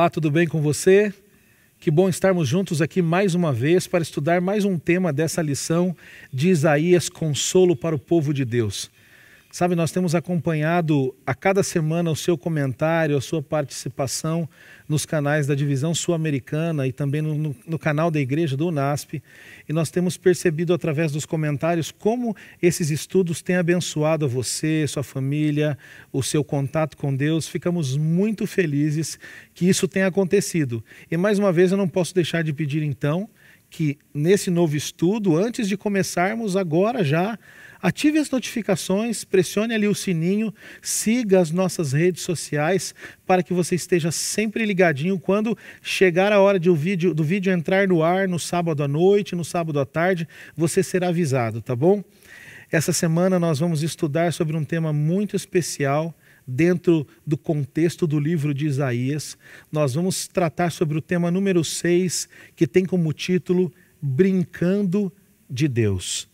Olá, tudo bem com você? Que bom estarmos juntos aqui mais uma vez para estudar mais um tema dessa lição de Isaías Consolo para o povo de Deus. Sabe, nós temos acompanhado a cada semana o seu comentário, a sua participação nos canais da Divisão Sul-Americana e também no, no, no, canal da Igreja do UNASP. E nós temos percebido através dos comentários como esses estudos têm abençoado a você, sua família, o seu contato com Deus. Ficamos muito felizes que isso tenha acontecido. E mais uma vez eu não posso deixar de pedir então que nesse novo estudo, antes de começarmos agora já Ative as notificações, pressione ali o sininho, siga as nossas redes sociais para que você esteja sempre ligadinho quando chegar a hora de o vídeo, do vídeo entrar no ar no sábado à noite, no sábado à tarde, você será avisado, tá bom? Essa semana nós vamos estudar sobre um tema muito especial dentro do contexto do livro de Isaías. Nós vamos tratar sobre o tema número 6, que tem como título Brincando de Deus.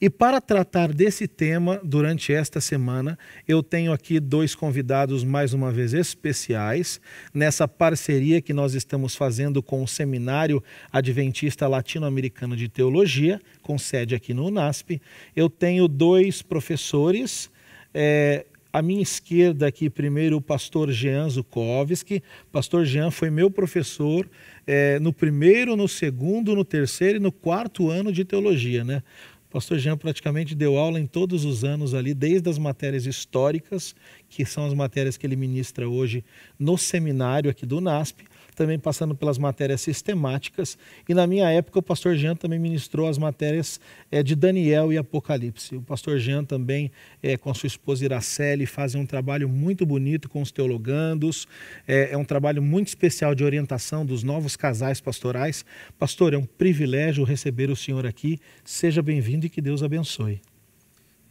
E para tratar desse tema durante esta semana, eu tenho aqui dois convidados mais uma vez especiais nessa parceria que nós estamos fazendo com o Seminário Adventista Latino-Americano de Teologia, com sede aqui no UNASP. Eu tenho dois professores. É, à minha esquerda aqui, primeiro, o pastor Jean Zukovski. Pastor Jean foi meu professor é, no primeiro, no segundo, no terceiro e no quarto ano de teologia, né? O pastor Jean praticamente deu aula em todos os anos ali, desde as matérias históricas, que são as matérias que ele ministra hoje no seminário aqui do NASP, também passando pelas matérias sistemáticas. E na minha época, o pastor Jean também ministrou as matérias é, de Daniel e Apocalipse. O pastor Jean também, é, com a sua esposa Iraceli, fazem um trabalho muito bonito com os teologandos. É, é um trabalho muito especial de orientação dos novos casais pastorais. Pastor, é um privilégio receber o senhor aqui. Seja bem-vindo e que Deus abençoe.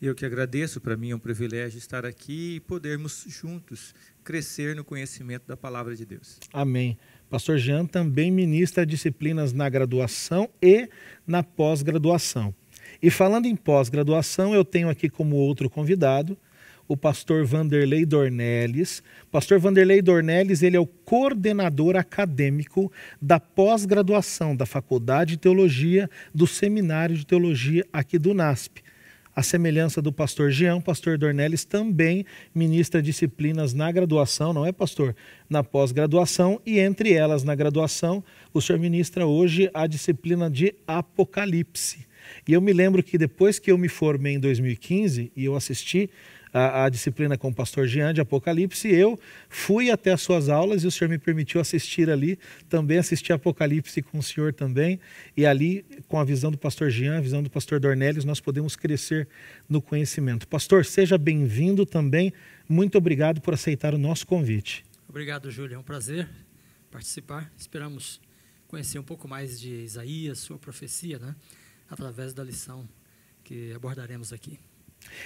Eu que agradeço, para mim é um privilégio estar aqui e podermos juntos crescer no conhecimento da palavra de Deus. Amém. Pastor Jean também ministra disciplinas na graduação e na pós-graduação. E falando em pós-graduação, eu tenho aqui como outro convidado o pastor Vanderlei Dornelles. Pastor Vanderlei Dornelles, ele é o coordenador acadêmico da pós-graduação da Faculdade de Teologia do Seminário de Teologia aqui do NASP. A semelhança do pastor Jean, pastor Dornelles também ministra disciplinas na graduação, não é, pastor? Na pós-graduação e entre elas na graduação, o senhor ministra hoje a disciplina de Apocalipse. E eu me lembro que depois que eu me formei em 2015 e eu assisti a, a disciplina com o pastor Jean de Apocalipse. Eu fui até as suas aulas e o senhor me permitiu assistir ali, também assisti Apocalipse com o senhor também. E ali, com a visão do pastor Jean, a visão do pastor Dornelles, nós podemos crescer no conhecimento. Pastor, seja bem-vindo também. Muito obrigado por aceitar o nosso convite. Obrigado, Júlio. É um prazer participar. Esperamos conhecer um pouco mais de Isaías, sua profecia, né? através da lição que abordaremos aqui.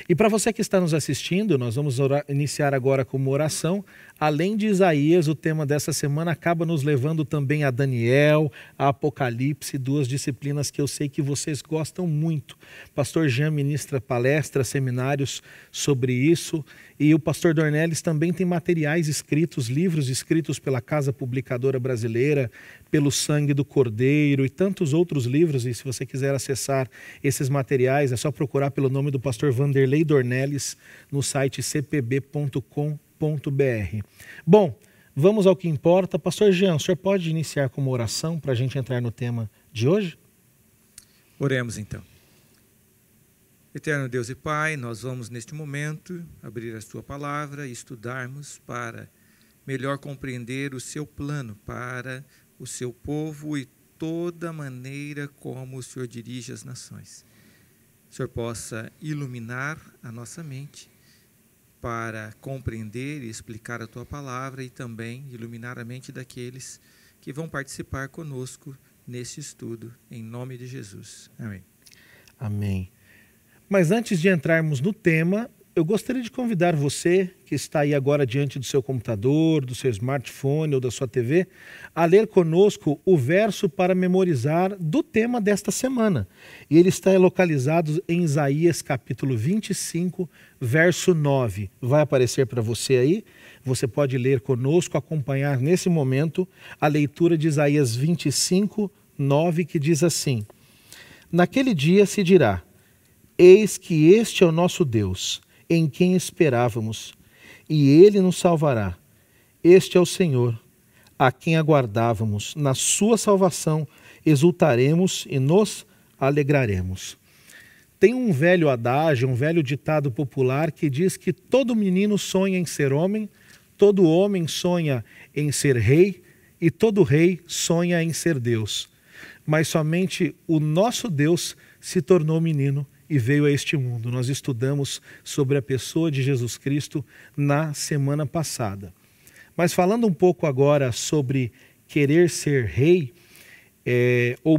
E para você que está nos assistindo, nós vamos orar, iniciar agora com uma oração, Além de Isaías, o tema dessa semana acaba nos levando também a Daniel, a Apocalipse, duas disciplinas que eu sei que vocês gostam muito. Pastor Jean ministra palestras, seminários sobre isso, e o pastor Dornelles também tem materiais escritos, livros escritos pela Casa Publicadora Brasileira, pelo Sangue do Cordeiro e tantos outros livros. E se você quiser acessar esses materiais, é só procurar pelo nome do pastor Vanderlei Dornelles no site cpb.com.br www.igrejacristã.com.br. Bom, vamos ao que importa. Pastor Jean, o senhor pode iniciar com uma oração para a gente entrar no tema de hoje? Oremos então. Eterno Deus e Pai, nós vamos neste momento abrir a Sua palavra e estudarmos para melhor compreender o Seu plano para o Seu povo e toda maneira como o Senhor dirige as nações. O Senhor possa iluminar a nossa mente para compreender e explicar a tua palavra e também iluminar a mente daqueles que vão participar conosco neste estudo, em nome de Jesus. Amém. Amém. Mas antes de entrarmos no tema, eu gostaria de convidar você, que está aí agora diante do seu computador, do seu smartphone ou da sua TV, a ler conosco o verso para memorizar do tema desta semana. E ele está localizado em Isaías capítulo 25, verso 9. Vai aparecer para você aí. Você pode ler conosco, acompanhar nesse momento a leitura de Isaías 25, 9, que diz assim: Naquele dia se dirá: Eis que este é o nosso Deus em quem esperávamos, e ele nos salvará. Este é o Senhor, a quem aguardávamos. Na sua salvação exultaremos e nos alegraremos. Tem um velho adágio, um velho ditado popular que diz que todo menino sonha em ser homem, todo homem sonha em ser rei e todo rei sonha em ser Deus. Mas somente o nosso Deus se tornou menino e veio a este mundo. Nós estudamos sobre a pessoa de Jesus Cristo na semana passada. Mas falando um pouco agora sobre querer ser rei, é, ou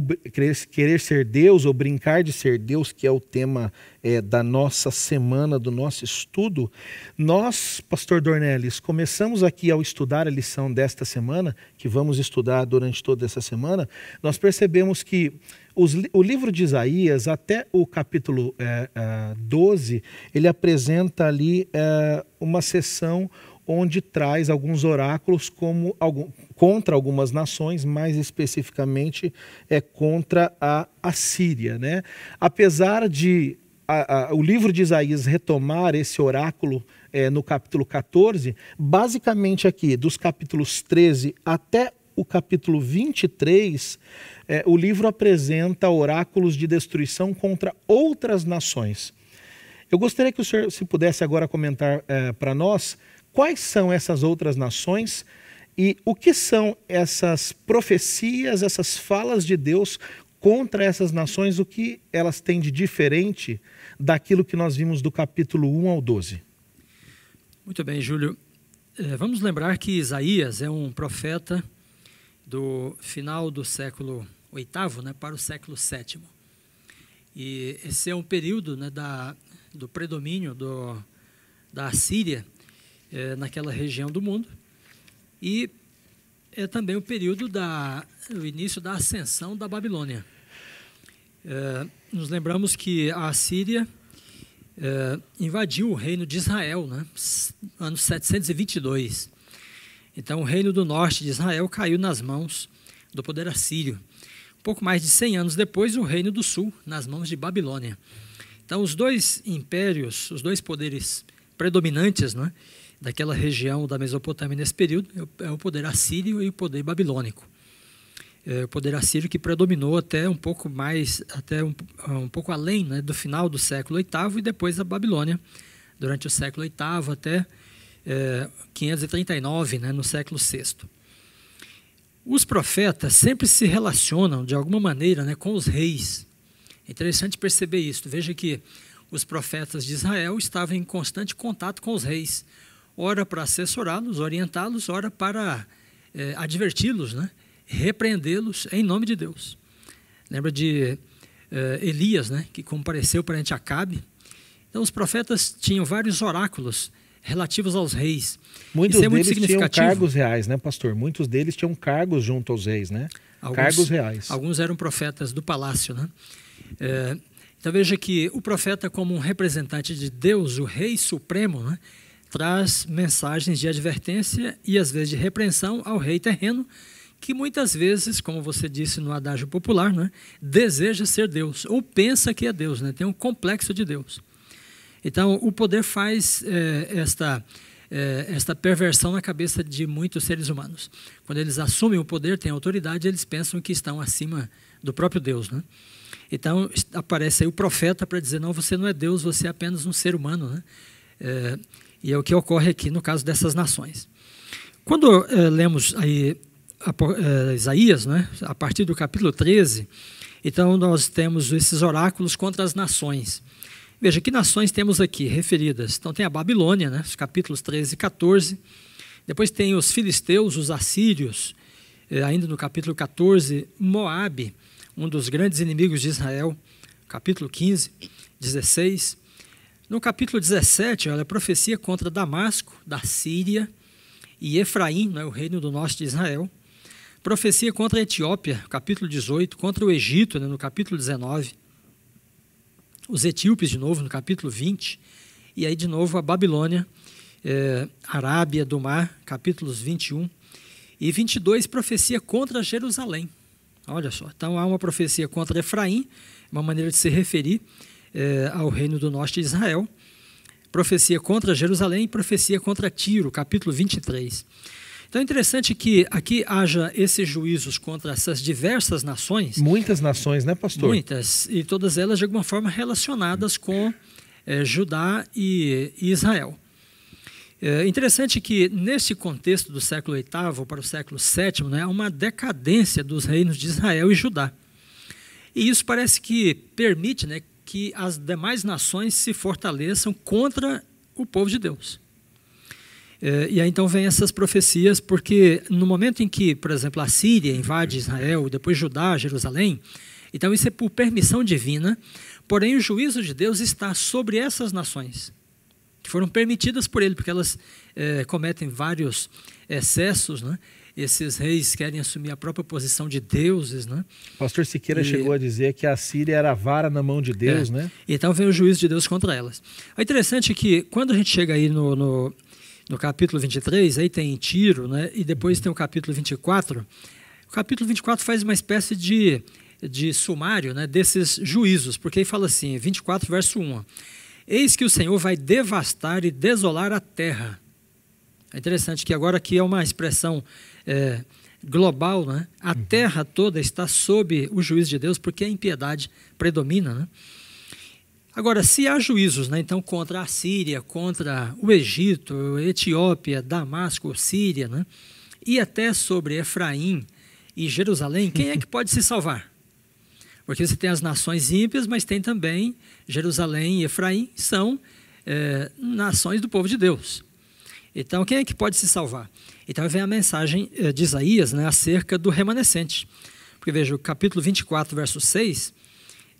querer ser Deus, ou brincar de ser Deus, que é o tema é, da nossa semana, do nosso estudo, nós, Pastor Dornelles, começamos aqui ao estudar a lição desta semana, que vamos estudar durante toda essa semana, nós percebemos que os, o livro de Isaías, até o capítulo é, é, 12, ele apresenta ali é, uma sessão onde traz alguns oráculos como algum, contra algumas nações, mais especificamente é contra a Assíria, né? Apesar de a, a, o livro de Isaías retomar esse oráculo é, no capítulo 14, basicamente aqui, dos capítulos 13 até o capítulo 23, é, o livro apresenta oráculos de destruição contra outras nações. Eu gostaria que o senhor, se pudesse agora comentar é, para nós quais são essas outras nações e o que são essas profecias, essas falas de Deus contra essas nações, o que elas têm de diferente daquilo que nós vimos do capítulo 1 ao 12. Muito bem, Júlio. É, vamos lembrar que Isaías é um profeta do final do século VIII né, para o século VII. E esse é um período né, da, do predomínio do, da Assíria é, eh, naquela região do mundo. E é também o período do início da ascensão da Babilônia. É, nos lembramos que a Assíria é, eh, invadiu o reino de Israel, né, ano 722. Então, o reino do norte de Israel caiu nas mãos do poder assírio. Pouco mais de 100 anos depois, o reino do sul, nas mãos de Babilônia. Então, os dois impérios, os dois poderes predominantes né, daquela região da Mesopotâmia nesse período, é, é o poder assírio e o poder babilônico. É o poder assírio que predominou até um pouco mais, até um, um pouco além né, do final do século VIII e depois a Babilônia, durante o século VIII até 539, é, né, no século VI. Os profetas sempre se relacionam, de alguma maneira, né, com os reis. É interessante perceber isso. Veja que os profetas de Israel estavam em constante contato com os reis, ora para assessorá-los, orientá-los, ora para é, adverti-los, né, repreendê-los em nome de Deus. Lembra de é, Elias, né, que compareceu perante Acabe? Então, os profetas tinham vários oráculos relativos aos reis. Muitos Isso é deles muito tinham cargos reais, né, pastor? Muitos deles tinham cargos junto aos reis, né? Alguns, cargos reais. Alguns eram profetas do palácio, né? É, então veja que o profeta, como um representante de Deus, o Rei Supremo, né, traz mensagens de advertência e às vezes de repreensão ao rei terreno, que muitas vezes, como você disse no adágio popular, né, deseja ser Deus ou pensa que é Deus, né, tem um complexo de Deus. Então, o poder faz é, esta eh, esta perversão na cabeça de muitos seres humanos. Quando eles assumem o poder, têm autoridade, eles pensam que estão acima do próprio Deus. Né? Então, aparece aí o profeta para dizer: não, você não é Deus, você é apenas um ser humano. Né? É, e é o que ocorre aqui no caso dessas nações. Quando é, lemos aí Isaías, né, a partir do capítulo 13, então nós temos esses oráculos contra as nações. Veja, que nações temos aqui referidas? Então tem a Babilônia, né, os capítulos 13 e 14. Depois tem os filisteus, os assírios, eh, ainda no capítulo 14, Moabe, um dos grandes inimigos de Israel, capítulo 15, 16. No capítulo 17, olha, a profecia contra Damasco, da Síria e Efraim, né, o reino do norte de Israel. Profecia contra a Etiópia, capítulo 18, contra o Egito, né, no capítulo 19 os etíopes, de novo, no capítulo 20, e aí, de novo, a Babilônia, é, Arábia do Mar, capítulos 21 e 22, profecia contra Jerusalém. Olha só, então há uma profecia contra Efraim, uma maneira de se referir é, ao reino do norte de Israel, profecia contra Jerusalém e profecia contra Tiro, capítulo 23. Então é interessante que aqui haja esses juízos contra essas diversas nações. Muitas nações, né, pastor? Muitas, e todas elas de alguma forma relacionadas com é, Judá e, e, Israel. É interessante que nesse contexto do século VIII para o século VII, né, há uma decadência dos reinos de Israel e Judá. E isso parece que permite né, que as demais nações se fortaleçam contra o povo de Deus. Eh, e aí então vem essas profecias, porque no momento em que, por exemplo, a Síria invade Israel, depois Judá, Jerusalém, então isso é por permissão divina, porém o juízo de Deus está sobre essas nações, que foram permitidas por ele, porque elas é, cometem vários excessos, né? esses reis querem assumir a própria posição de deuses, né? Pastor Siqueira e... chegou a dizer que a Síria era a vara na mão de Deus, é. né? Então vem o juízo de Deus contra elas. É interessante que quando a gente chega aí no, no no capítulo 23, aí tem Tiro, né? e depois uhum. tem o capítulo 24. O capítulo 24 faz uma espécie de, de sumário né, desses juízos, porque aí fala assim, 24 verso 1. Eis que o Senhor vai devastar e desolar a terra. É interessante que agora aqui é uma expressão é, global, né? A uhum. terra toda está sob o juízo de Deus porque a impiedade predomina, né? Agora, se há juízos, né, então, contra a Síria, contra o Egito, Etiópia, Damasco, Síria, né, e até sobre Efraim e Jerusalém, quem é que pode se salvar? Porque você tem as nações ímpias, mas tem também Jerusalém e Efraim, são é, nações do povo de Deus. Então, quem é que pode se salvar? Então, vem a mensagem eh, de Isaías né, acerca do remanescente. Porque veja, o capítulo 24, verso 6,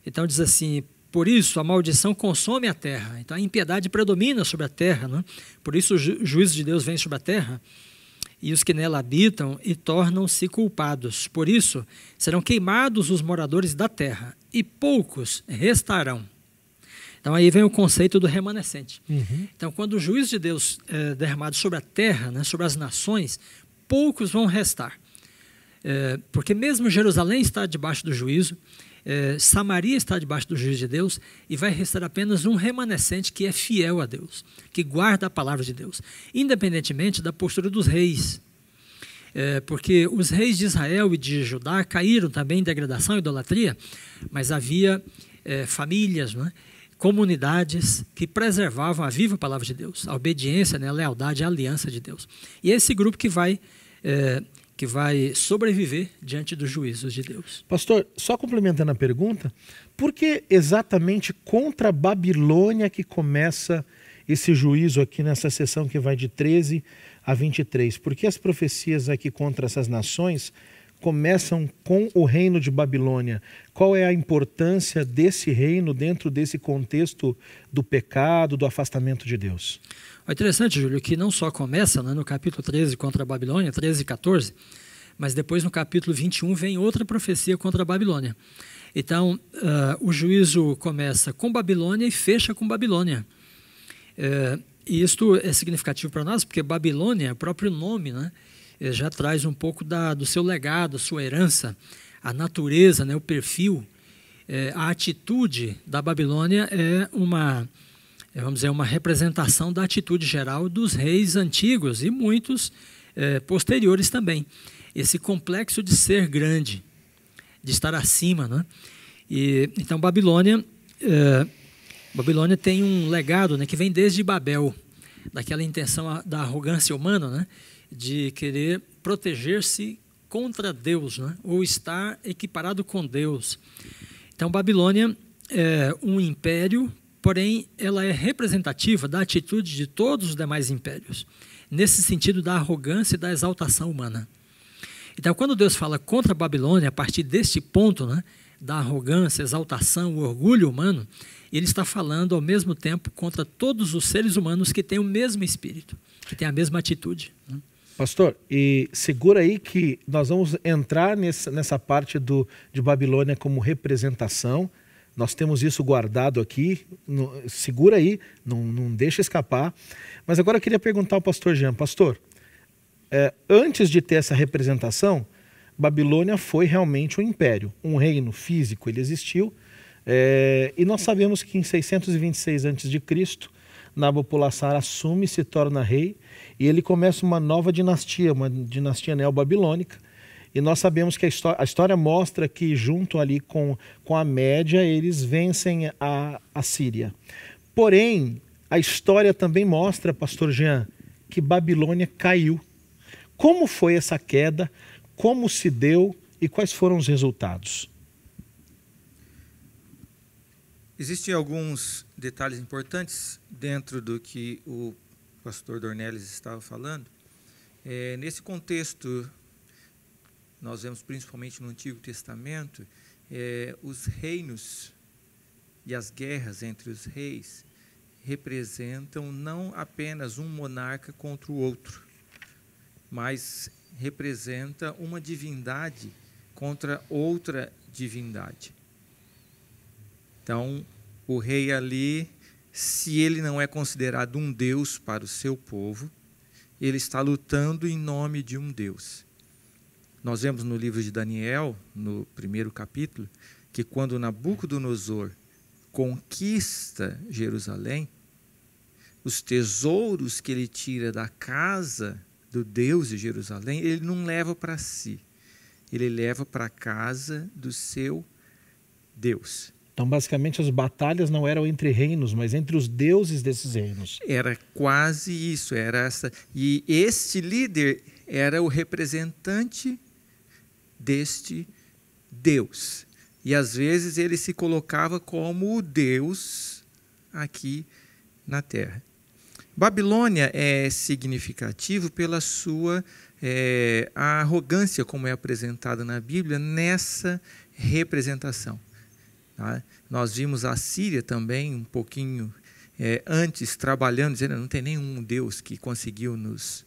então diz assim: por isso, a maldição consome a terra. Então, a impiedade predomina sobre a terra. Né? Por isso, o ju juízo de Deus vem sobre a terra e os que nela habitam e tornam-se culpados. Por isso, serão queimados os moradores da terra e poucos restarão. Então, aí vem o conceito do remanescente. Uhum. Então, quando o juízo de Deus é derramado sobre a terra, né, sobre as nações, poucos vão restar. É, porque mesmo Jerusalém está debaixo do juízo, é, Samaria está debaixo do juízo de Deus e vai restar apenas um remanescente que é fiel a Deus, que guarda a palavra de Deus, independentemente da postura dos reis. É, porque os reis de Israel e de Judá caíram também em degradação e idolatria, mas havia é, famílias, né, comunidades que preservavam a viva palavra de Deus, a obediência, né, a lealdade, a aliança de Deus. E é esse grupo que vai é, que vai sobreviver diante dos juízos de Deus. Pastor, só complementando a pergunta, por que exatamente contra a Babilônia que começa esse juízo aqui nessa sessão que vai de 13 a 23? Por que as profecias aqui contra essas nações começam com o reino de Babilônia. Qual é a importância desse reino dentro desse contexto do pecado, do afastamento de Deus? É interessante, Júlio, que não só começa né, no capítulo 13 contra a Babilônia, 13 e 14, mas depois no capítulo 21 vem outra profecia contra a Babilônia. Então, uh, o juízo começa com Babilônia e fecha com Babilônia. Uh, e isto é significativo para nós, porque Babilônia, é o próprio nome, né? Eh, já traz um pouco da, do seu legado, sua herança, a natureza, né, o perfil, é, a atitude da Babilônia é uma, eh, vamos dizer, uma representação da atitude geral dos reis antigos e muitos é, posteriores também. Esse complexo de ser grande, de estar acima, né? E, então Babilônia, é, Babilônia tem um legado, né, que vem desde Babel, daquela intenção da arrogância humana, né? de querer proteger-se contra Deus, né? ou estar equiparado com Deus. Então, Babilônia é um império, porém, ela é representativa da atitude de todos os demais impérios, nesse sentido da arrogância e da exaltação humana. Então, quando Deus fala contra a Babilônia, a partir deste ponto, né, da arrogância, exaltação, orgulho humano, ele está falando ao mesmo tempo contra todos os seres humanos que têm o mesmo espírito, que têm a mesma atitude. Né? Pastor, e segura aí que nós vamos entrar nessa, nessa parte do, de Babilônia como representação. Nós temos isso guardado aqui. No, segura aí, não, não deixa escapar. Mas agora eu queria perguntar ao pastor Jean: Pastor, é, antes de ter essa representação, Babilônia foi realmente um império, um reino físico, ele existiu. É, e nós sabemos que em 626 a.C., Nabopolassar assume, se torna rei e ele começa uma nova dinastia, uma dinastia neobabilônica. E nós sabemos que a história, a história mostra que, junto ali com, com a Média, eles vencem a, a Síria. Porém, a história também mostra, pastor Jean, que Babilônia caiu. Como foi essa queda? Como se deu e quais foram os resultados? Existem alguns detalhes importantes dentro do que o pastor Dornelles estava falando. É, nesse contexto, nós vemos principalmente no Antigo Testamento é, os reinos e as guerras entre os reis representam não apenas um monarca contra o outro, mas representa uma divindade contra outra divindade. Então, o rei ali, se ele não é considerado um Deus para o seu povo, ele está lutando em nome de um Deus. Nós vemos no livro de Daniel, no primeiro capítulo, que quando Nabucodonosor conquista Jerusalém, os tesouros que ele tira da casa do Deus de Jerusalém, ele não leva para si, ele leva para a casa do seu Deus. Então, basicamente, as batalhas não eram entre reinos, mas entre os deuses desses reinos. Era quase isso, era essa. E este líder era o representante deste Deus. E às vezes ele se colocava como o Deus aqui na terra. Babilônia é significativo pela sua é, arrogância, como é apresentada na Bíblia, nessa representação. Tá? Nós vimos a Síria também, um pouquinho é, antes, trabalhando, dizendo: não tem nenhum Deus que conseguiu nos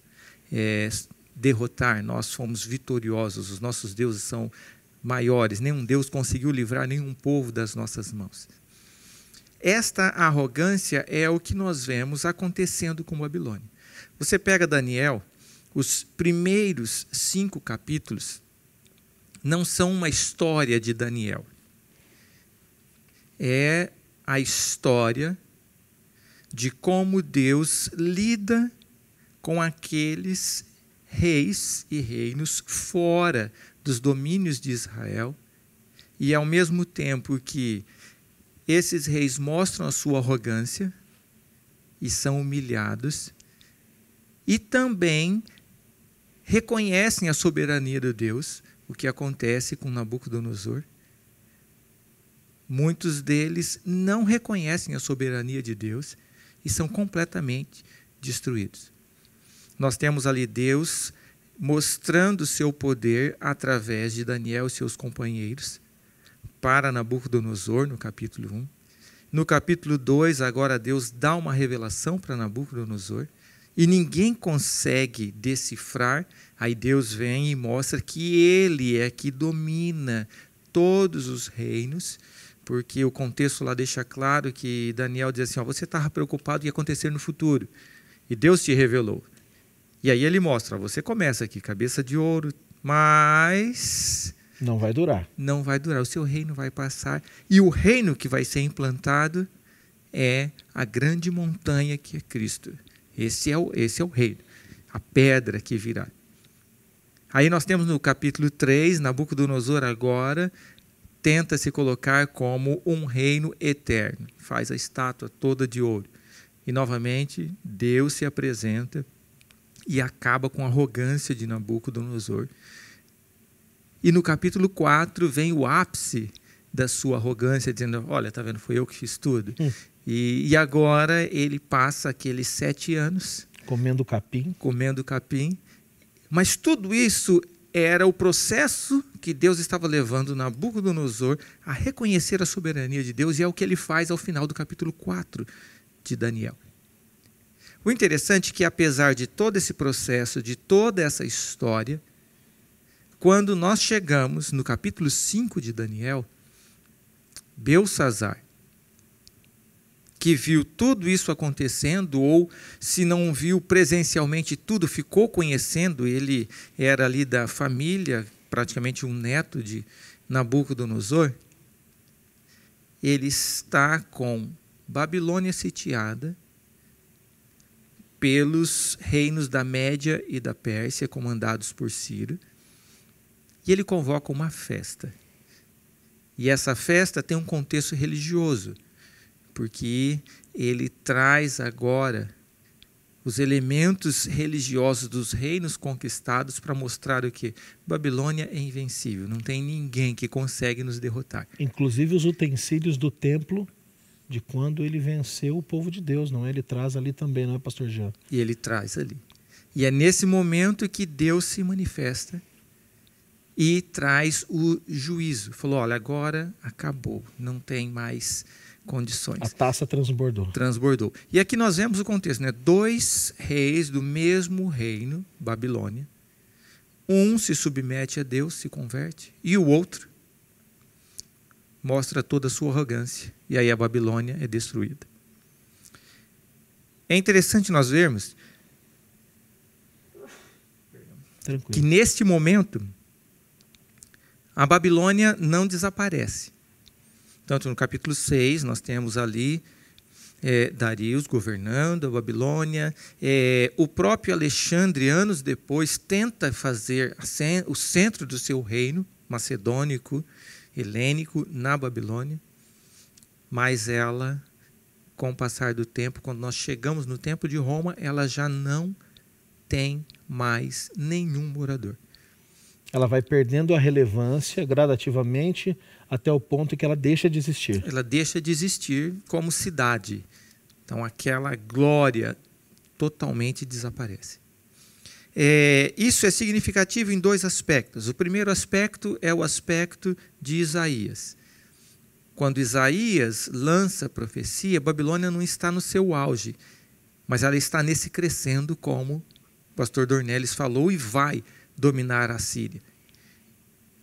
é, derrotar, nós fomos vitoriosos, os nossos deuses são maiores, nenhum Deus conseguiu livrar nenhum povo das nossas mãos. Esta arrogância é o que nós vemos acontecendo com Babilônia. Você pega Daniel, os primeiros cinco capítulos não são uma história de Daniel é a história de como Deus lida com aqueles reis e reinos fora dos domínios de Israel, e ao mesmo tempo que esses reis mostram a sua arrogância e são humilhados, e também reconhecem a soberania de Deus, o que acontece com Nabucodonosor Muitos deles não reconhecem a soberania de Deus e são completamente destruídos. Nós temos ali Deus mostrando seu poder através de Daniel e seus companheiros para Nabucodonosor, no capítulo 1. No capítulo 2, agora Deus dá uma revelação para Nabucodonosor e ninguém consegue decifrar. Aí Deus vem e mostra que ele é que domina todos os reinos porque o contexto lá deixa claro que Daniel diz assim: ó, você estava preocupado o que ia acontecer no futuro, e Deus te revelou. E aí ele mostra: você começa aqui, cabeça de ouro, mas. Não vai durar. Não vai durar. O seu reino vai passar. E o reino que vai ser implantado é a grande montanha que é Cristo. Esse é o, esse é o reino, a pedra que virá. Aí nós temos no capítulo 3, Nabucodonosor agora tenta se colocar como um reino eterno, faz a estátua toda de ouro. E novamente, Deus se apresenta e acaba com a arrogância de Nabucodonosor. E no capítulo 4 vem o ápice da sua arrogância, dizendo: Olha, tá vendo, foi eu que fiz tudo. Hum. E, e, agora ele passa aqueles sete anos. Comendo capim. Comendo capim. Mas tudo isso era o processo que Deus estava levando Nabucodonosor a reconhecer a soberania de Deus, e é o que ele faz ao final do capítulo 4 de Daniel. O interessante é que, apesar de todo esse processo, de toda essa história, quando nós chegamos no capítulo 5 de Daniel, Belsazar que viu tudo isso acontecendo, ou se não viu presencialmente tudo, ficou conhecendo, ele era ali da família, praticamente um neto de Nabucodonosor, ele está com Babilônia sitiada pelos reinos da Média e da Pérsia, comandados por Ciro, e ele convoca uma festa. E essa festa tem um contexto religioso porque ele traz agora os elementos religiosos dos reinos conquistados para mostrar o que Babilônia é invencível, não tem ninguém que consegue nos derrotar. Inclusive os utensílios do templo de quando ele venceu o povo de Deus, não é? Ele traz ali também, não é, pastor Jean? E ele traz ali. E é nesse momento que Deus se manifesta e traz o juízo. Falou: olha, agora acabou, não tem mais condições. A taça transbordou. Transbordou. E aqui nós vemos o contexto, né? Dois reis do mesmo reino, Babilônia. Um se submete a Deus, se converte, e o outro mostra toda a sua arrogância. E aí a Babilônia é destruída. É interessante nós vermos Tranquilo. que neste momento a Babilônia não desaparece. Tanto no capítulo 6, nós temos ali é, Darius governando a Babilônia. É, o próprio Alexandre, anos depois, tenta fazer o centro do seu reino macedônico, helênico, na Babilônia. Mas ela, com o passar do tempo, quando nós chegamos no tempo de Roma, ela já não tem mais nenhum morador. Ela vai perdendo a relevância gradativamente até o ponto em que ela deixa de existir. Ela deixa de existir como cidade. Então, aquela glória totalmente desaparece. É, isso é significativo em dois aspectos. O primeiro aspecto é o aspecto de Isaías. Quando Isaías lança a profecia, Babilônia não está no seu auge, mas ela está nesse crescendo, como o pastor Dornelles falou, e vai dominar a Síria.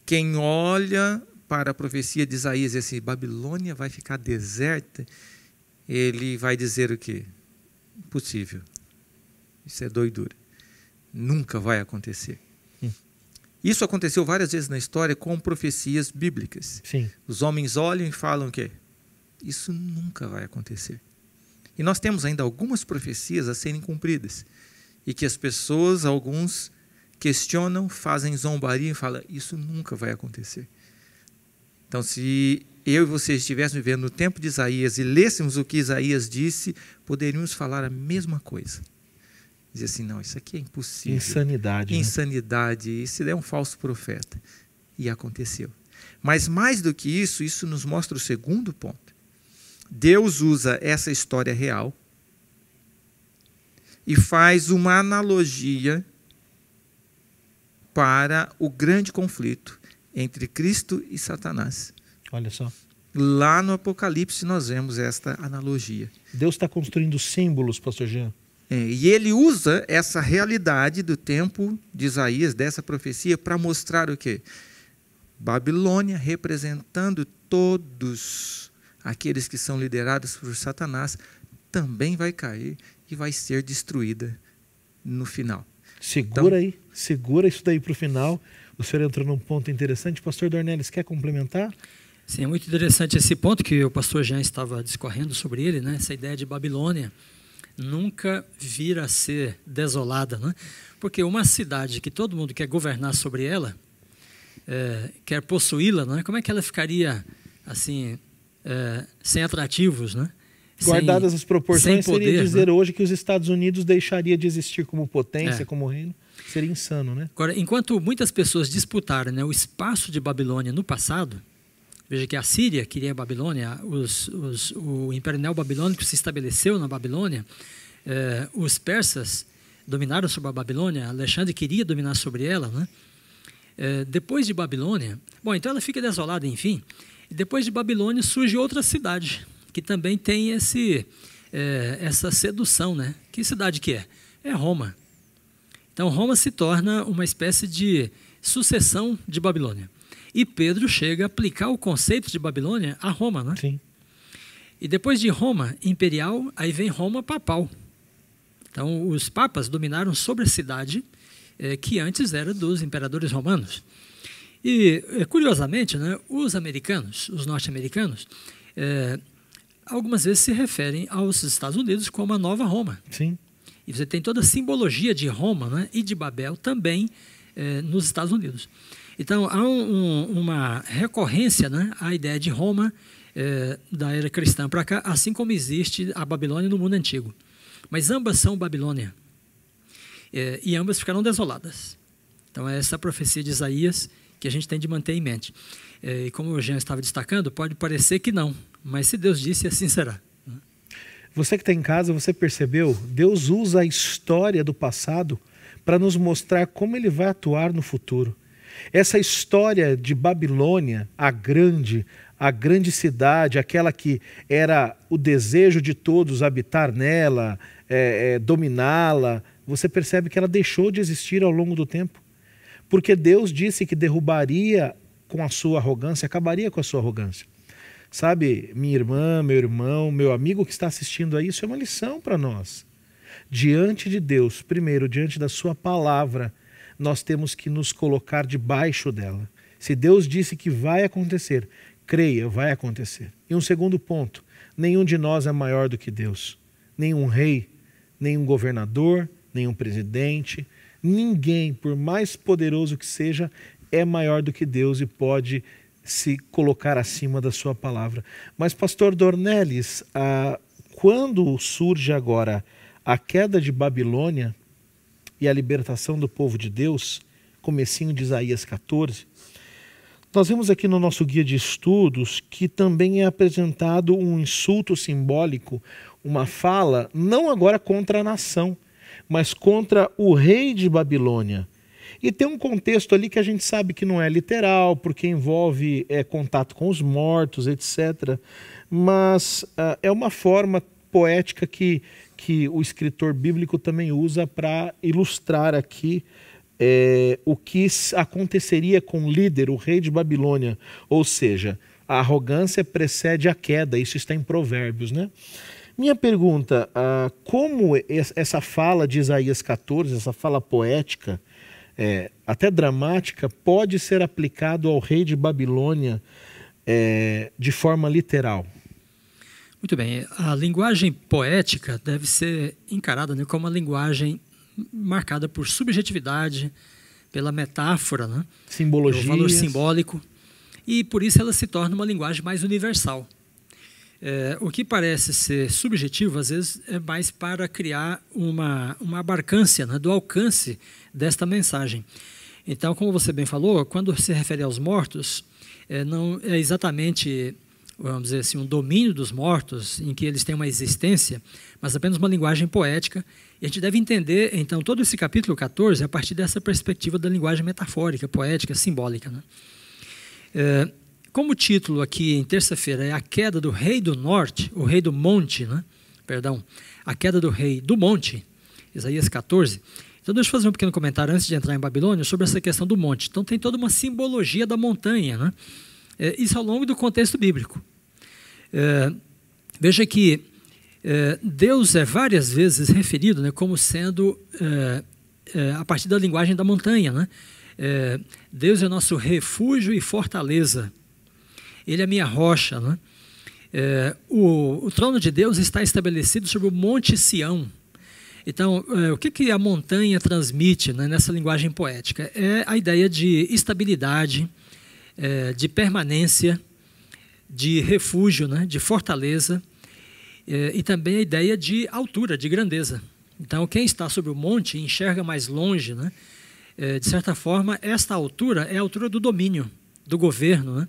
Quem olha para a profecia de Isaías, assim, Babilônia vai ficar deserta, ele vai dizer o quê? Impossível. Isso é doidura. Nunca vai acontecer. Isso aconteceu várias vezes na história com profecias bíblicas. Sim. Os homens olham e falam que Isso nunca vai acontecer. E nós temos ainda algumas profecias a serem cumpridas e que as pessoas, alguns questionam, fazem zombaria e falam: Isso nunca vai acontecer. Então, se eu e você estivéssemos vivendo no tempo de Isaías e lêssemos o que Isaías disse, poderíamos falar a mesma coisa. Dizer assim, não, isso aqui é impossível. Insanidade. Né? Insanidade, né? isso é um falso profeta. E aconteceu. Mas mais do que isso, isso nos mostra o segundo ponto. Deus usa essa história real e faz uma analogia para o grande conflito entre Cristo e Satanás. Olha só. Lá no Apocalipse nós vemos esta analogia. Deus está construindo símbolos, pastor Jean. É, e ele usa essa realidade do tempo de Isaías, dessa profecia, para mostrar o quê? Babilônia representando todos aqueles que são liderados por Satanás, também vai cair e vai ser destruída no final. Segura então, aí, segura isso daí para o final. O senhor entrou num ponto interessante. Pastor Dornelles, quer complementar? Sim, é muito interessante esse ponto que o pastor Jean estava discorrendo sobre ele, né? essa ideia de Babilônia nunca vir a ser desolada, né? porque uma cidade que todo mundo quer governar sobre ela, é, quer possuí-la, né? como é que ela ficaria assim é, sem atrativos, né? Guardadas sem, as proporções, poder, seria dizer né? hoje que os Estados Unidos deixaria de existir como potência, é. como reino, seria insano, né? Agora, enquanto muitas pessoas disputaram né, o espaço de Babilônia no passado, veja que a Síria queria a Babilônia, os, os, o Império Neo-Babilônico se estabeleceu na Babilônia, eh, os persas dominaram sobre a Babilônia, Alexandre queria dominar sobre ela, né? Eh, depois de Babilônia, bom, então ela fica desolada, enfim. Depois de Babilônia surge outra cidade que também tem esse, eh, essa sedução, né? Que cidade que é? É Roma. Então Roma se torna uma espécie de sucessão de Babilônia. E Pedro chega a aplicar o conceito de Babilônia a Roma, né? Sim. E depois de Roma imperial, aí vem Roma papal. Então os papas dominaram sobre a cidade eh, que antes era dos imperadores romanos. E eh, curiosamente, né, os americanos, os norte-americanos, eh, algumas vezes se referem aos Estados Unidos como a nova Roma. Sim. E você tem toda a simbologia de Roma né, e de Babel também eh, nos Estados Unidos. Então, há um, um, uma recorrência né, à ideia de Roma eh, da era cristã para cá, assim como existe a Babilônia no mundo antigo. Mas ambas são Babilônia. Eh, e ambas ficaram desoladas. Então, é essa profecia de Isaías que a gente tem de manter em mente. E como o Jean estava destacando, pode parecer que não, mas se Deus disse, assim será. Você que está em casa, você percebeu? Deus usa a história do passado para nos mostrar como ele vai atuar no futuro. Essa história de Babilônia, a grande, a grande cidade, aquela que era o desejo de todos habitar nela, é, é, dominá-la, você percebe que ela deixou de existir ao longo do tempo. Porque Deus disse que derrubaria com a sua arrogância, acabaria com a sua arrogância. Sabe, minha irmã, meu irmão, meu amigo que está assistindo a isso, é uma lição para nós. Diante de Deus, primeiro, diante da Sua palavra, nós temos que nos colocar debaixo dela. Se Deus disse que vai acontecer, creia, vai acontecer. E um segundo ponto: nenhum de nós é maior do que Deus. Nenhum rei, nenhum governador, nenhum presidente, ninguém, por mais poderoso que seja, é maior do que Deus e pode se colocar acima da sua palavra. Mas, pastor Dornelles, ah, quando surge agora a queda de Babilônia e a libertação do povo de Deus, comecinho de Isaías 14, nós vemos aqui no nosso guia de estudos que também é apresentado um insulto simbólico, uma fala, não agora contra a nação, mas contra o rei de Babilônia. E tem um contexto ali que a gente sabe que não é literal, porque envolve é, contato com os mortos, etc. Mas uh, é uma forma poética que, que o escritor bíblico também usa para ilustrar aqui é, o que aconteceria com o líder, o rei de Babilônia. Ou seja, a arrogância precede a queda, isso está em Provérbios, né? Minha pergunta, uh, como essa fala de Isaías 14, essa fala poética, é, até dramática, pode ser aplicado ao rei de Babilônia é, de forma literal? Muito bem. A linguagem poética deve ser encarada né, como uma linguagem marcada por subjetividade, pela metáfora, né? simbologia, valor simbólico, e por isso ela se torna uma linguagem mais universal. É, o que parece ser subjetivo, às vezes, é mais para criar uma, uma abarcância né, do alcance desta mensagem. Então, como você bem falou, quando se refere aos mortos, é, não é exatamente, vamos dizer assim, um domínio dos mortos, em que eles têm uma existência, mas apenas uma linguagem poética. E a gente deve entender, então, todo esse capítulo 14 a partir dessa perspectiva da linguagem metafórica, poética, simbólica. Né? É, como o título aqui em terça-feira é A Queda do Rei do Norte, o Rei do Monte, né? perdão, A Queda do Rei do Monte, Isaías 14, então, deixa eu fazer um pequeno comentário antes de entrar em Babilônia sobre essa questão do monte. Então, tem toda uma simbologia da montanha, né? É, isso ao longo do contexto bíblico. É, veja que é, Deus é várias vezes referido né, como sendo é, é, a partir da linguagem da montanha, né? É, Deus é nosso refúgio e fortaleza. Ele é minha rocha, né? É, o, o, trono de Deus está estabelecido sobre o Monte Sião. Então, é, o que, que a montanha transmite né, nessa linguagem poética? É a ideia de estabilidade, é, de permanência, de refúgio, né, de fortaleza, é, e também a ideia de altura, de grandeza. Então, quem está sobre o monte enxerga mais longe. Né? É, de certa forma, esta altura é a altura do domínio, do governo. Né.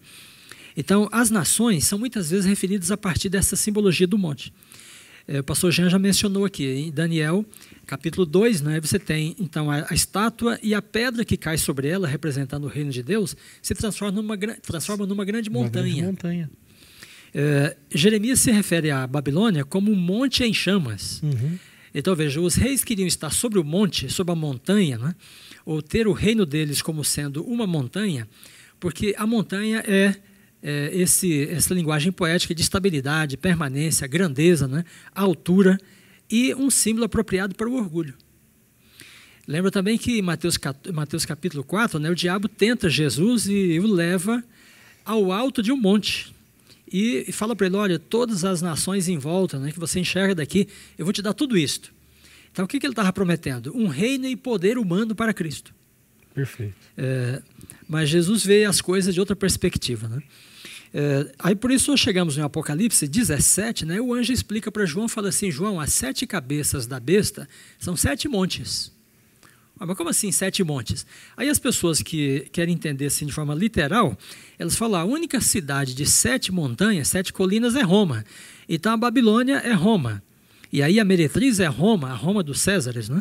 Então, as nações são muitas vezes referidas a partir dessa simbologia do monte. É, o pastor Jean já mencionou aqui, em Daniel, capítulo 2, né, você tem então a, a, estátua e a pedra que cai sobre ela, representando o reino de Deus, se transforma numa, transforma numa grande uma montanha. Grande montanha. É, Jeremias se refere à Babilônia como um monte em chamas. Uhum. Então veja, os reis queriam estar sobre o monte, sobre a montanha, né, ou ter o reino deles como sendo uma montanha, porque a montanha é é, esse, essa linguagem poética de estabilidade, permanência, grandeza, né, altura e um símbolo apropriado para o orgulho. Lembra também que em Mateus, Mateus capítulo 4, né, o diabo tenta Jesus e o leva ao alto de um monte. E fala para ele: olha, todas as nações em volta né, que você enxerga daqui, eu vou te dar tudo isto. Então, o que, que ele estava prometendo? Um reino e poder humano para Cristo. Perfeito. É, mas Jesus vê as coisas de outra perspectiva. Né? É, aí por isso nós chegamos em Apocalipse 17, né? O anjo explica para João, fala assim, João, as sete cabeças da besta são sete montes. Ah, mas como assim sete montes? Aí as pessoas que querem entender assim de forma literal, elas falam a única cidade de sete montanhas, sete colinas é Roma. Então a Babilônia é Roma. E aí a meretriz é Roma, a Roma dos Césares, né?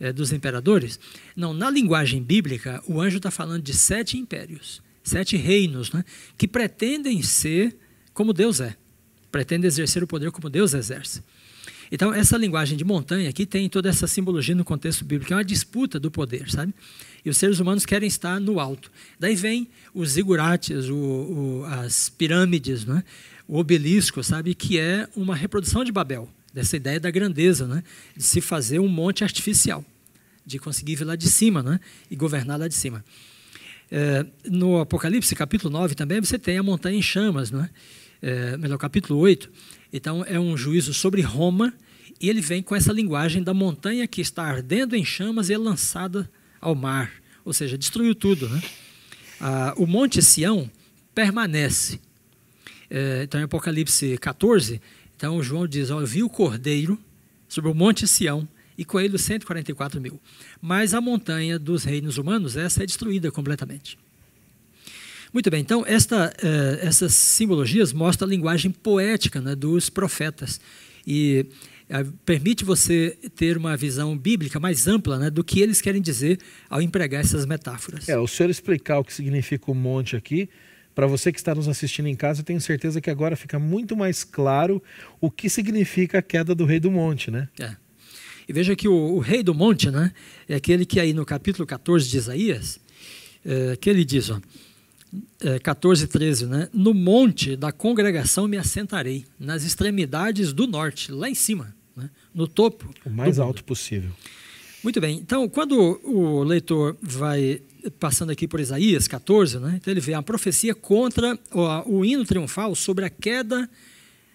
É, dos imperadores. Não, na linguagem bíblica, o anjo está falando de sete impérios sete reinos, né, que pretendem ser como Deus é, pretendem exercer o poder como Deus exerce. Então, essa linguagem de montanha aqui tem toda essa simbologia no contexto bíblico, é uma disputa do poder, sabe? E os seres humanos querem estar no alto. Daí vem os zigurates, o, o, as pirâmides, né? o obelisco, sabe? Que é uma reprodução de Babel, dessa ideia da grandeza, né? de se fazer um monte artificial, de conseguir vir lá de cima né? e governar lá de cima. É, no Apocalipse, capítulo 9 também, você tem a montanha em chamas, não é? é melhor, capítulo 8. Então, é um juízo sobre Roma e ele vem com essa linguagem da montanha que está ardendo em chamas e é lançada ao mar, ou seja, destruiu tudo. Né? Ah, o Monte Sião permanece. É, então, em Apocalipse 14, então João diz: Olha, vi o cordeiro sobre o Monte Sião e coelho 144 mil. Mas a montanha dos reinos humanos, essa é destruída completamente. Muito bem, então esta, eh, essas simbologias mostram a linguagem poética né, dos profetas e eh, permite você ter uma visão bíblica mais ampla né, do que eles querem dizer ao empregar essas metáforas. É, o senhor explicar o que significa o monte aqui, para você que está nos assistindo em casa, eu tenho certeza que agora fica muito mais claro o que significa a queda do rei do monte, né? É. E veja que o, o, rei do monte né, é aquele que aí no capítulo 14 de Isaías, é, que ele diz, ó, é, 14, 13, né, no monte da congregação me assentarei, nas extremidades do norte, lá em cima, né, no topo. O mais alto possível. Muito bem, então quando o leitor vai passando aqui por Isaías 14, né, então ele vê a profecia contra o hino triunfal sobre a queda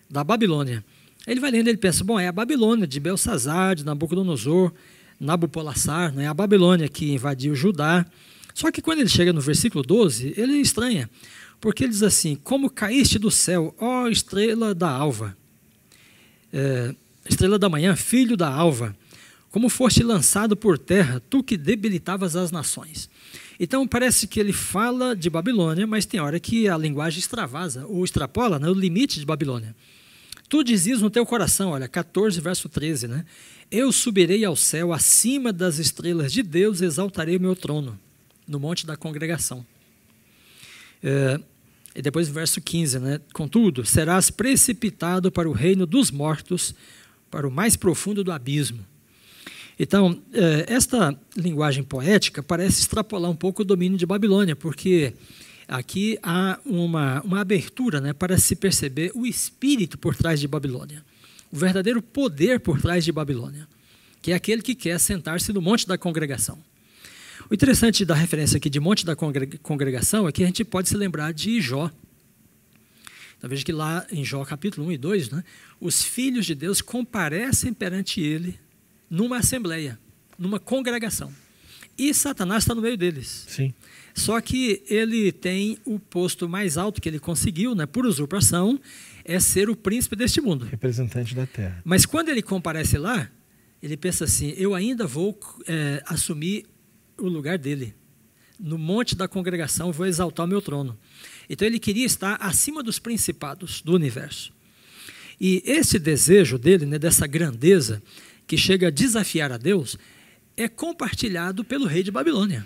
da Babilônia. Ele vai lendo, ele pensa, bom, é a Babilônia de Belsazar, de Nabucodonosor, Nabopolassar, é né? a Babilônia que invadiu Judá. Só que quando ele chega no versículo 12, ele estranha, porque ele diz assim, como caíste do céu, ó estrela da alva, é, estrela da manhã, filho da alva, como foste lançado por terra, tu que debilitavas as nações. Então parece que ele fala de Babilônia, mas tem hora que a linguagem extravasa ou extrapola né, o limite de Babilônia. Tu dizias no teu coração, olha, 14, verso 13, né? Eu subirei ao céu, acima das estrelas de Deus, exaltarei o meu trono, no monte da congregação. É, e depois verso 15, né? Contudo, serás precipitado para o reino dos mortos, para o mais profundo do abismo. Então, é, esta linguagem poética parece extrapolar um pouco o domínio de Babilônia, porque Aqui há uma, uma abertura né, para se perceber o espírito por trás de Babilônia, o verdadeiro poder por trás de Babilônia, que é aquele que quer sentar-se no monte da congregação. O interessante da referência aqui de monte da congregação é que a gente pode se lembrar de Jó. Então veja que lá em Jó capítulo 1 e 2, né, os filhos de Deus comparecem perante ele numa assembleia, numa congregação. E Satanás está no meio deles. Sim. Só que ele tem o posto mais alto que ele conseguiu, né, por usurpação, é ser o príncipe deste mundo. Representante da terra. Mas quando ele comparece lá, ele pensa assim: eu ainda vou é, assumir o lugar dele. No monte da congregação vou exaltar o meu trono. Então ele queria estar acima dos principados do universo. E esse desejo dele, né, dessa grandeza, que chega a desafiar a Deus, é compartilhado pelo rei de Babilônia.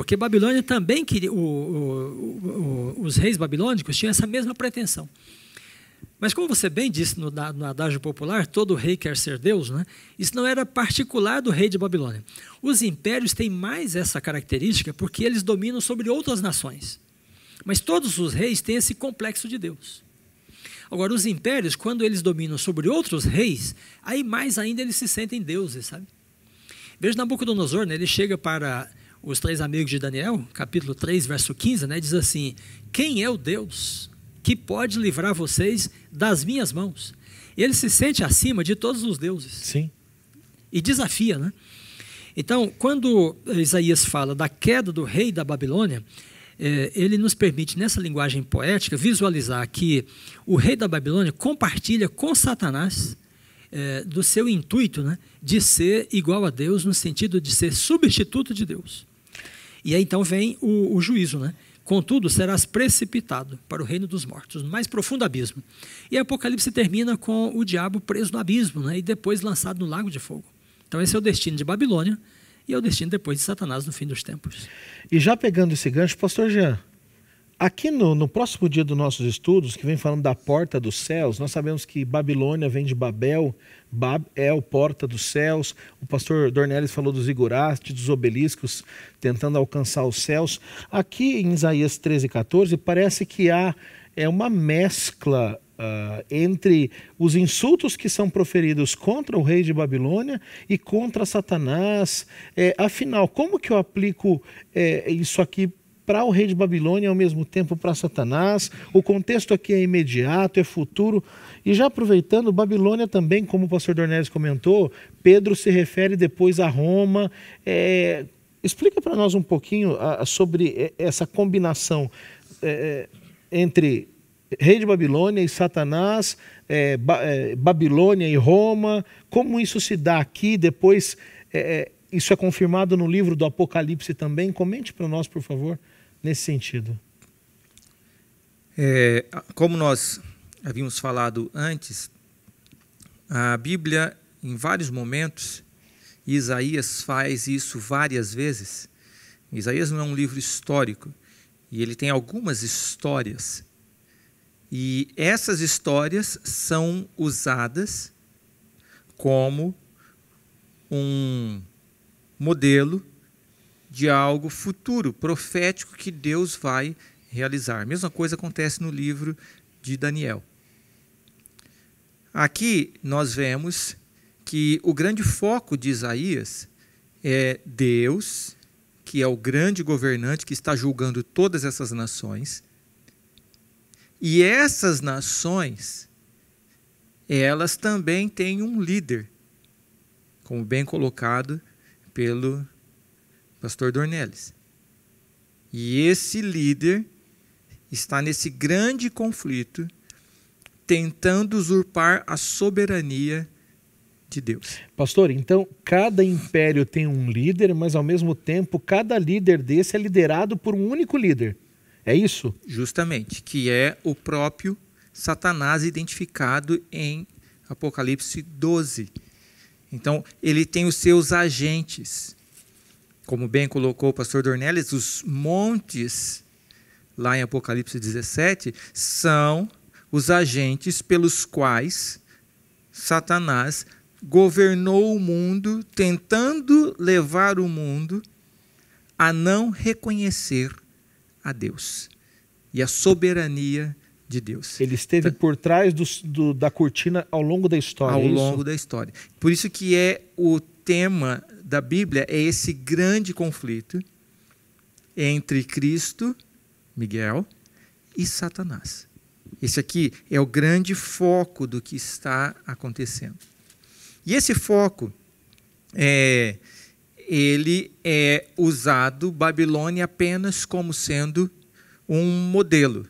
Porque Babilônia também queria, o, o, o, os reis babilônicos tinham essa mesma pretensão. Mas como você bem disse no, no adágio popular, todo rei quer ser Deus, né? isso não era particular do rei de Babilônia. Os impérios têm mais essa característica porque eles dominam sobre outras nações. Mas todos os reis têm esse complexo de Deus. Agora, os impérios, quando eles dominam sobre outros reis, aí mais ainda eles se sentem deuses, sabe? Veja Nabucodonosor, né? ele chega para os três amigos de Daniel, capítulo 3, verso 15, né, diz assim: Quem é o Deus que pode livrar vocês das minhas mãos? Ele se sente acima de todos os deuses. Sim. E desafia, né? Então, quando Isaías fala da queda do rei da Babilônia, eh, ele nos permite, nessa linguagem poética, visualizar que o rei da Babilônia compartilha com Satanás eh, do seu intuito né, de ser igual a Deus, no sentido de ser substituto de Deus. E aí então vem o, o juízo, né? Contudo, serás precipitado para o reino dos mortos, no mais profundo abismo. E Apocalipse termina com o diabo preso no abismo né? e depois lançado no lago de fogo. Então, esse é o destino de Babilônia e é o destino depois de Satanás no fim dos tempos. E já pegando esse gancho, pastor Jean, Aqui no, no, próximo dia dos nossos estudos, que vem falando da porta dos céus, nós sabemos que Babilônia vem de Babel, Babel, é porta dos céus. O pastor Dornelles falou dos igurastes, dos obeliscos, tentando alcançar os céus. Aqui em Isaías 13 e 14, parece que há é uma mescla Uh, entre os insultos que são proferidos contra o rei de Babilônia e contra Satanás. É, afinal, como que eu aplico é, isso aqui para o rei de Babilônia e ao mesmo tempo para Satanás. O contexto aqui é imediato, é futuro. E já aproveitando, Babilônia também, como o pastor Dornelles comentou, Pedro se refere depois a Roma. É, explica para nós um pouquinho a, sobre é, essa combinação é, é, entre rei de Babilônia e Satanás, é, ba, é, Babilônia e Roma, como isso se dá aqui, depois é, é isso é confirmado no livro do Apocalipse também. Comente para nós, por favor nesse sentido? É, como nós havíamos falado antes, a Bíblia, em vários momentos, Isaías faz isso várias vezes. Isaías não é um livro histórico e ele tem algumas histórias. E essas histórias são usadas como um modelo de algo futuro, profético que Deus vai realizar. mesma coisa acontece no livro de Daniel. Aqui nós vemos que o grande foco de Isaías é Deus, que é o grande governante que está julgando todas essas nações. E essas nações, elas também têm um líder, como bem colocado pelo pastor Dornelles. E esse líder está nesse grande conflito tentando usurpar a soberania de Deus. Pastor, então cada império tem um líder, mas ao mesmo tempo cada líder desse é liderado por um único líder. É isso? Justamente, que é o próprio Satanás identificado em Apocalipse 12. Então, ele tem os seus agentes. Como bem colocou o pastor Dornelles, os montes, lá em Apocalipse 17, são os agentes pelos quais Satanás governou o mundo, tentando levar o mundo a não reconhecer a Deus e a soberania de Deus. Ele esteve então, por trás do, do, da cortina ao longo da história. Ao é longo da história. Por isso que é o tema da Bíblia é esse grande conflito entre Cristo, Miguel, e Satanás. Esse aqui é o grande foco do que está acontecendo. E esse foco é, ele é usado Babilônia apenas como sendo um modelo,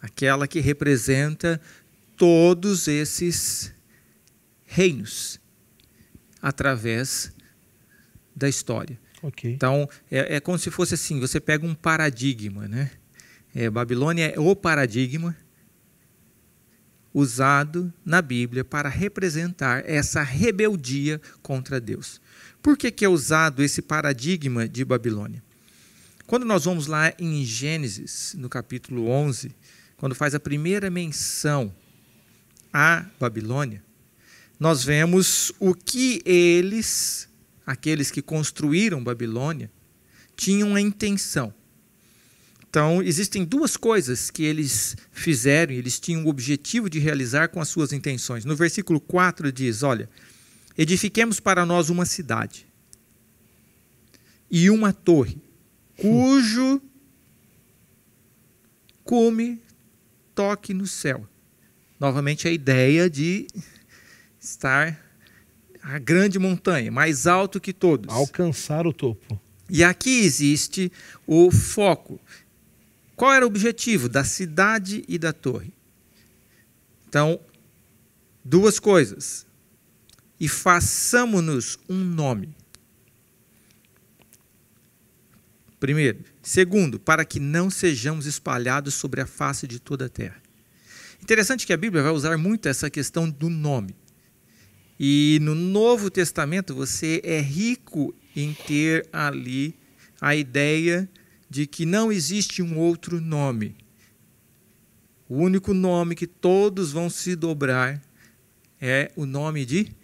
aquela que representa todos esses reinos através da história. Okay. Então, é, é, como se fosse assim: você pega um paradigma. Né? É, Babilônia é o paradigma usado na Bíblia para representar essa rebeldia contra Deus. Por que, que é usado esse paradigma de Babilônia? Quando nós vamos lá em Gênesis, no capítulo 11, quando faz a primeira menção à Babilônia, nós vemos o que eles, aqueles que construíram Babilônia, tinham a intenção. Então, existem duas coisas que eles fizeram, eles tinham o objetivo de realizar com as suas intenções. No versículo 4 diz: Olha, edifiquemos para nós uma cidade e uma torre, cujo cume toque no céu. Novamente, a ideia de estar a grande montanha, mais alto que todos. Alcançar o topo. E aqui existe o foco. Qual era o objetivo da cidade e da torre? Então, duas coisas. E façamos-nos um nome. Primeiro. Segundo, para que não sejamos espalhados sobre a face de toda a terra. Interessante que a Bíblia vai usar muito essa questão do nome. E no Novo Testamento você é rico em ter ali a ideia de que não existe um outro nome. O único nome que todos vão se dobrar é o nome de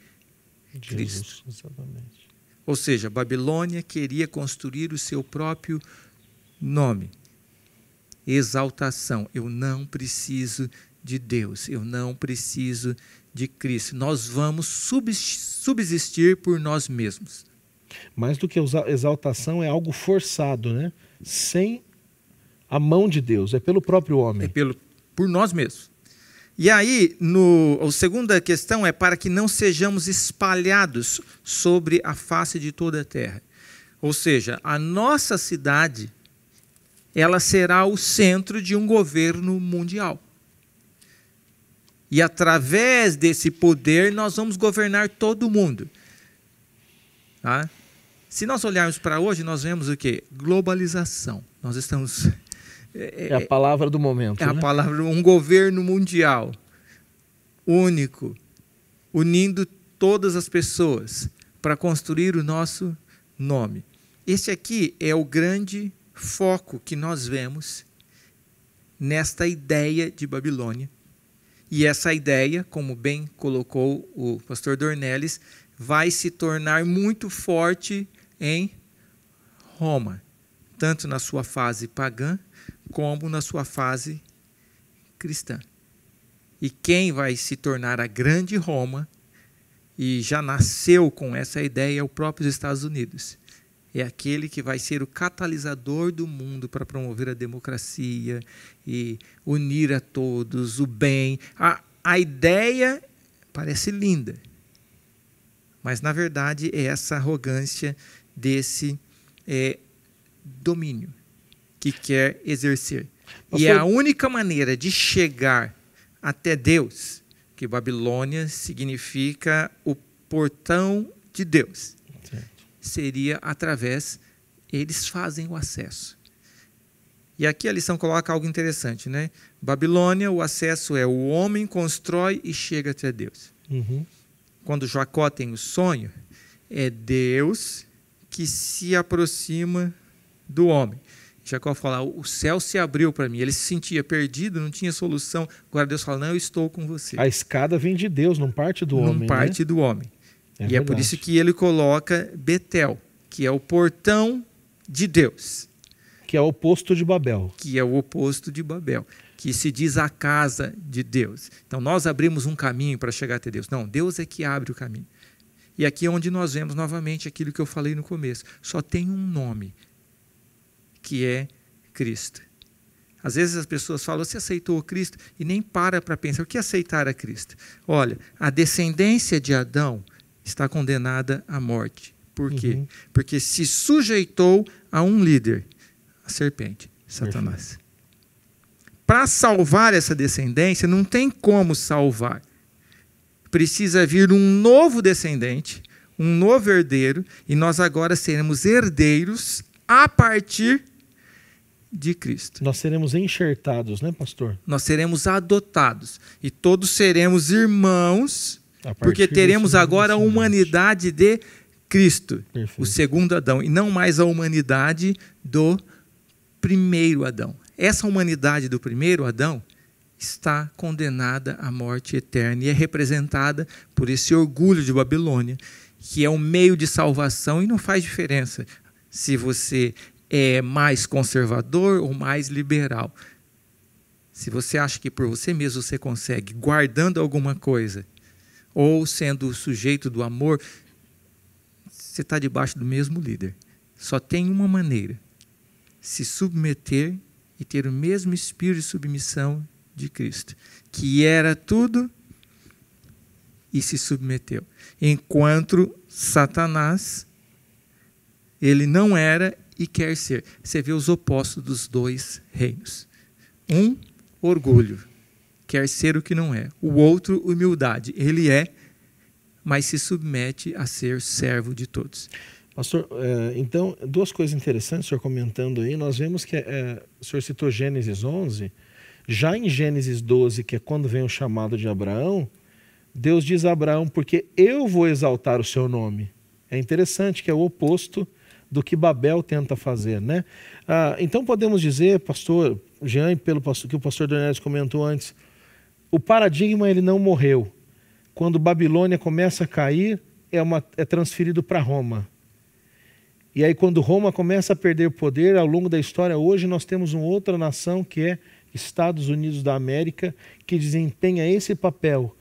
Jesus, Cristo. Exatamente. Ou seja, Babilônia queria construir o seu próprio nome. Exaltação. Eu não preciso de Deus, eu não preciso de Cristo, nós vamos subsistir por nós mesmos. Mais do que exaltação, é algo forçado, né? Sem a mão de Deus, é pelo próprio homem. É pelo, por nós mesmos. E aí, no, a segunda questão é para que não sejamos espalhados sobre a face de toda a terra. Ou seja, a nossa cidade ela será o centro de um governo mundial. E através desse poder nós vamos governar todo mundo. Tá? Se nós olharmos para hoje, nós vemos o que? Globalização. Nós estamos. É, é a é, palavra do momento. É né? a palavra. Um governo mundial, único, unindo todas as pessoas para construir o nosso nome. Esse aqui é o grande foco que nós vemos nesta ideia de Babilônia e essa ideia, como bem colocou o pastor Dornelles, vai se tornar muito forte em Roma, tanto na sua fase pagã como na sua fase cristã. E quem vai se tornar a grande Roma e já nasceu com essa ideia é o próprio Estados Unidos é aquele que vai ser o catalisador do mundo para promover a democracia e unir a todos, o bem. A, a ideia parece linda, mas na verdade é essa arrogância desse é, domínio que quer exercer. Mas e foi... É a única maneira de chegar até Deus, que Babilônia significa o portão de Deus seria através, eles fazem o acesso. E aqui a lição coloca algo interessante, né? Babilônia, o acesso é o homem constrói e chega até Deus. Uhum. Quando Jacó tem o sonho, é Deus que se aproxima do homem. Jacó fala: o céu se abriu para mim. Ele se sentia perdido, não tinha solução. Agora Deus fala: não, eu estou com você. A escada vem de Deus, não parte do não homem. Não né? parte né? do homem. É e verdade. é por isso que ele coloca Betel, que é o portão de Deus. Que é o oposto de Babel. Que é o oposto de Babel, que se diz a casa de Deus. Então nós abrimos um caminho para chegar até Deus. Não, Deus é que abre o caminho. E aqui é onde nós vemos novamente aquilo que eu falei no começo. Só tem um nome, que é Cristo. Às vezes as pessoas falam, você aceitou o Cristo? E nem para para pensar, o que é aceitar a Cristo? Olha, a descendência de Adão está condenada à morte. Por quê? Uhum. Porque se sujeitou a um líder, a serpente, Satanás. Para salvar essa descendência, não tem como salvar. Precisa vir um novo descendente, um novo herdeiro, e nós agora seremos herdeiros a partir de Cristo. Nós seremos enxertados, né, pastor? Nós seremos adotados e todos seremos irmãos porque teremos agora a humanidade de Cristo, Perfeito. o segundo Adão, e não mais a humanidade do primeiro Adão. Essa humanidade do primeiro Adão está condenada à morte eterna e é representada por esse orgulho de Babilônia, que é um meio de salvação e não faz diferença se você é mais conservador ou mais liberal. Se você acha que por você mesmo você consegue, guardando alguma coisa, ou sendo sujeito do amor, você está debaixo do mesmo líder. Só tem uma maneira: se submeter e ter o mesmo espírito de submissão de Cristo, que era tudo e se submeteu. Enquanto Satanás, ele não era e quer ser. Você vê os opostos dos dois reinos. Um, orgulho quer ser o que não é. O outro, humildade. Ele é, mas se submete a ser servo de todos. Pastor, é, então, duas coisas interessantes, o senhor comentando aí. Nós vemos que é, o senhor citou Gênesis 11. Já em Gênesis 12, que é quando vem o chamado de Abraão, Deus diz a Abraão, porque eu vou exaltar o seu nome. É interessante que é o oposto do que Babel tenta fazer, né? Ah, então podemos dizer, pastor Jean, pelo que o pastor Dornelis comentou antes, o paradigma ele não morreu. Quando Babilônia começa a cair, é, uma, é transferido para Roma. E aí, quando Roma começa a perder o poder, ao longo da história, hoje nós temos uma outra nação que é Estados Unidos da América, que desempenha esse papel.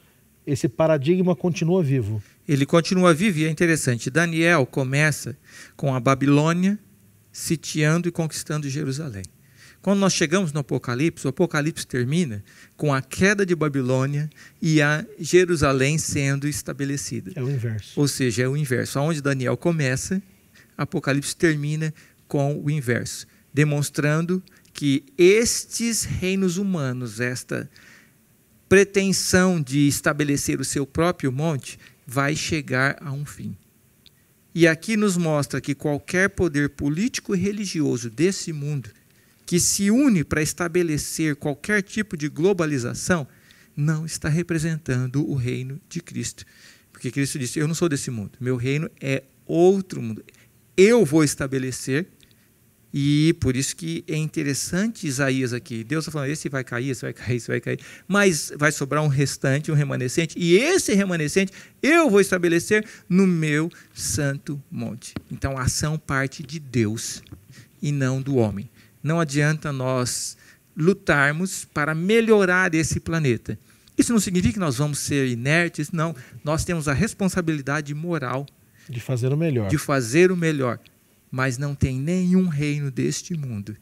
Esse paradigma continua vivo. Ele continua vivo e é interessante. Daniel começa com a Babilônia sitiando e conquistando Jerusalém. Quando nós chegamos no Apocalipse, o Apocalipse termina com a queda de Babilônia e a Jerusalém sendo estabelecida. É o inverso. Ou seja, é o inverso. Aonde Daniel começa, Apocalipse termina com o inverso, demonstrando que estes reinos humanos, esta pretensão de estabelecer o seu próprio monte, vai chegar a um fim. E aqui nos mostra que qualquer poder político e religioso desse mundo que se une para estabelecer qualquer tipo de globalização, não está representando o reino de Cristo. Porque Cristo disse: Eu não sou desse mundo, meu reino é outro mundo. Eu vou estabelecer, e por isso que é interessante Isaías aqui. Deus está falando: esse vai cair, esse vai cair, esse vai cair, mas vai sobrar um restante, um remanescente, e esse remanescente eu vou estabelecer no meu santo monte. Então a ação parte de Deus e não do homem não adianta nós lutarmos para melhorar esse planeta. Isso não significa que nós vamos ser inertes, não. Nós temos a responsabilidade moral de fazer o melhor. De fazer o melhor. Mas não tem nenhum reino deste mundo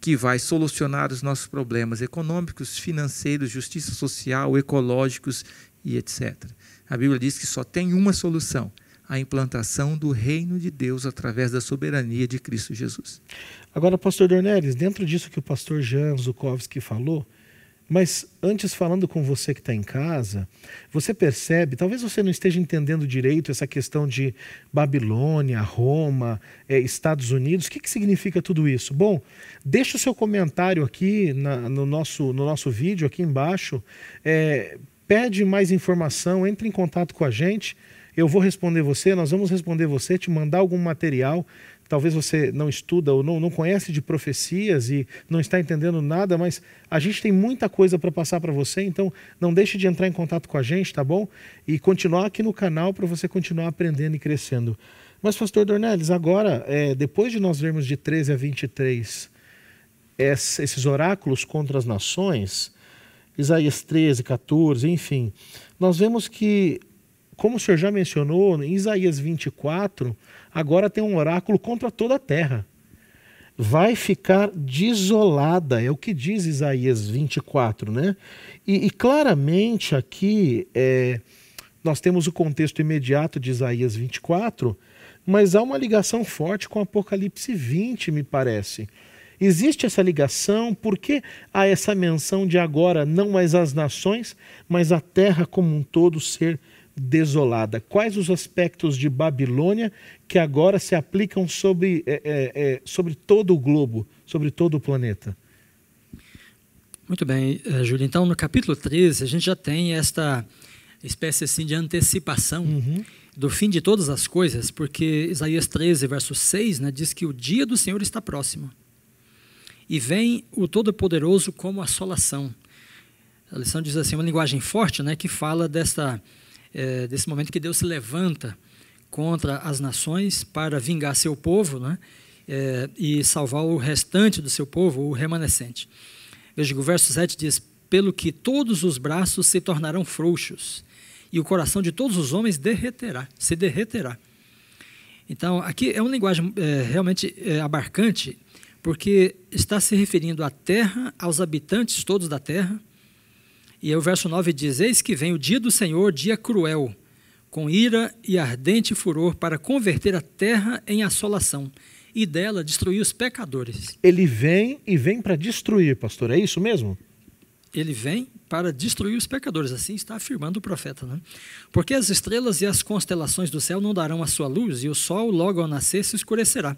que vai solucionar os nossos problemas econômicos, financeiros, justiça social, ecológicos e etc. A Bíblia diz que só tem uma solução: a implantação do reino de Deus através da soberania de Cristo Jesus. Agora, pastor Dornelles, dentro disso que o pastor Jan Zukowski falou, mas antes falando com você que está em casa, você percebe, talvez você não esteja entendendo direito essa questão de Babilônia, Roma, é, Estados Unidos. O que, que significa tudo isso? Bom, deixa o seu comentário aqui na, no, nosso, no nosso vídeo, aqui embaixo. É, pede mais informação, entre em contato com a gente. Eu vou responder você, nós vamos responder você, te mandar algum material talvez você não estuda ou não, não conhece de profecias e não está entendendo nada, mas a gente tem muita coisa para passar para você, então não deixe de entrar em contato com a gente, tá bom? E continuar aqui no canal para você continuar aprendendo e crescendo. Mas, pastor Dornelles, agora, é, depois de nós vermos de 13 a 23 esses oráculos contra as nações, Isaías 13, 14, enfim, nós vemos que, como o senhor já mencionou, em Isaías 24, agora tem um oráculo contra toda a terra. Vai ficar desolada, é o que diz Isaías 24, né? E, e claramente aqui é, nós temos o contexto imediato de Isaías 24, mas há uma ligação forte com Apocalipse 20, me parece. Existe essa ligação? Por que há essa menção de agora não mais as nações, mas a terra como um todo ser desolada. Quais os aspectos de Babilônia que agora se aplicam sobre, é, é, é sobre todo o globo, sobre todo o planeta? Muito bem, eh, Júlio. Então, no capítulo 13, a gente já tem esta espécie assim de antecipação uhum. do fim de todas as coisas, porque Isaías 13, verso 6, né, diz que o dia do Senhor está próximo. E vem o Todo-Poderoso como assolação. A lição diz assim, uma linguagem forte, né, que fala desta é, desse momento que Deus se levanta contra as nações para vingar seu povo né, é, e salvar o restante do seu povo, o remanescente. Veja que o verso 7 diz: Pelo que todos os braços se tornarão frouxos, e o coração de todos os homens derreterá, se derreterá. Então, aqui é uma linguagem é, realmente é, abarcante, porque está se referindo à terra, aos habitantes todos da terra, e aí o verso 9 diz: Eis que vem o dia do Senhor, dia cruel, com ira e ardente furor, para converter a terra em assolação e dela destruir os pecadores. Ele vem e vem para destruir, pastor, é isso mesmo? Ele vem para destruir os pecadores, assim está afirmando o profeta. Né? Porque as estrelas e as constelações do céu não darão a sua luz, e o sol, logo ao nascer, se escurecerá,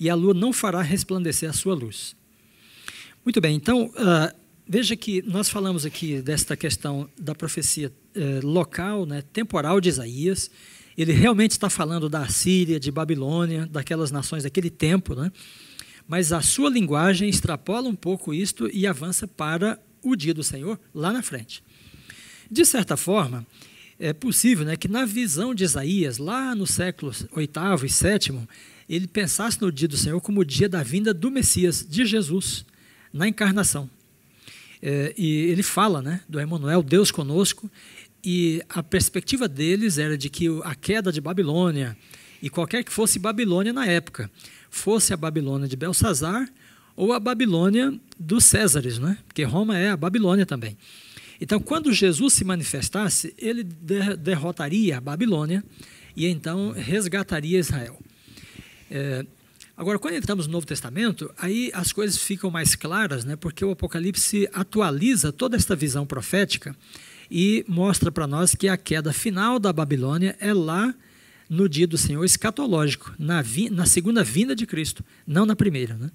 e a lua não fará resplandecer a sua luz. Muito bem, então, ah, Veja que nós falamos aqui desta questão da profecia eh, local, né, temporal de Isaías. Ele realmente está falando da Assíria, de Babilônia, daquelas nações daquele tempo, né? mas a sua linguagem extrapola um pouco isto e avança para o dia do Senhor lá na frente. De certa forma, é possível né, que na visão de Isaías, lá no século 8 e 7, ele pensasse no dia do Senhor como o dia da vinda do Messias, de Jesus, na encarnação. Eh, e ele fala né, do Emmanuel, Deus conosco, e a perspectiva deles era de que a queda de Babilônia, e qualquer que fosse Babilônia na época, fosse a Babilônia de Belsazar ou a Babilônia dos Césares, né? porque Roma é a Babilônia também. Então, quando Jesus se manifestasse, ele derrotaria a Babilônia e então resgataria Israel. É, Agora, quando entramos no Novo Testamento, aí as coisas ficam mais claras, né? porque o Apocalipse atualiza toda esta visão profética e mostra para nós que a queda final da Babilônia é lá no dia do Senhor escatológico, na, vi, na segunda vinda de Cristo, não na primeira. Né?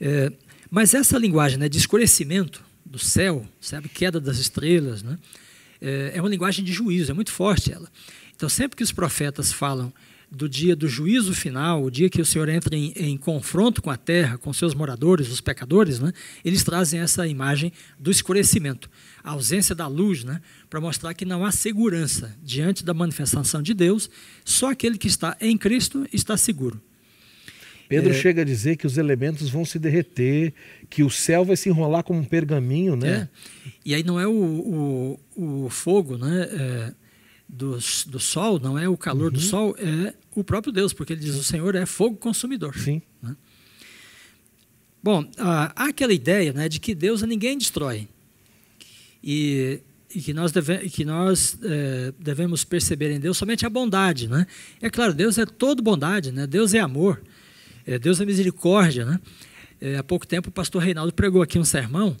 É, mas essa linguagem né, de escurecimento do céu, sabe, queda das estrelas, né, é, é uma linguagem de juízo, é muito forte ela. Então, sempre que os profetas falam do dia do juízo final, o dia que o Senhor entra em, em confronto com a terra, com seus moradores, os pecadores, né, eles trazem essa imagem do escurecimento, a ausência da luz, né, para mostrar que não há segurança diante da manifestação de Deus, só aquele que está em Cristo está seguro. Pedro é... chega a dizer que os elementos vão se derreter, que o céu vai se enrolar como um pergaminho, né? É. E aí não é o, o, o fogo, né? É do, do sol, não é o calor uhum. do sol, é o próprio Deus, porque ele diz: o Senhor é fogo consumidor. Sim. Né? Bom, ah, há aquela ideia né, de que Deus a ninguém destrói. E, e que nós, deve, que nós é, devemos perceber em Deus somente a bondade. Né? É claro, Deus é todo bondade, né? Deus é amor, é, Deus é misericórdia. Né? É, há pouco tempo o pastor Reinaldo pregou aqui um sermão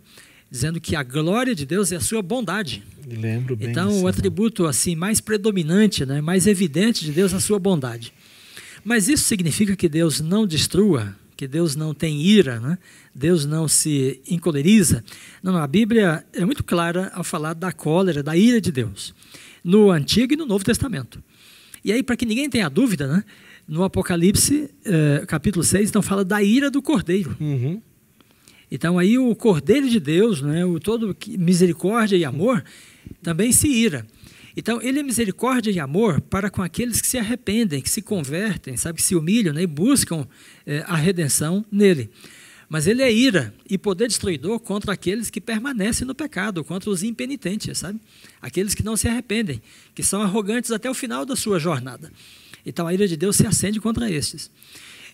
dizendo que a glória de Deus é a sua bondade. Lembro bem. Então, isso, o né? atributo assim mais predominante, né, mais evidente de Deus é a sua bondade. Mas isso significa que Deus não destrua, que Deus não tem ira, né? Deus não se encoleriza. Não, a Bíblia é muito clara ao falar da cólera, da ira de Deus, no Antigo e no Novo Testamento. E aí, para que ninguém tenha dúvida, né? no Apocalipse, eh, capítulo 6, então fala da ira do cordeiro. Uhum. Então aí o Cordeiro de Deus, né, o todo misericórdia e amor, também se ira. Então ele é misericórdia e amor para com aqueles que se arrependem, que se convertem, sabe, que se humilham né, e buscam é, a redenção nele. Mas ele é ira e poder destruidor contra aqueles que permanecem no pecado, contra os impenitentes, sabe? Aqueles que não se arrependem, que são arrogantes até o final da sua jornada. Então a ira de Deus se acende contra estes.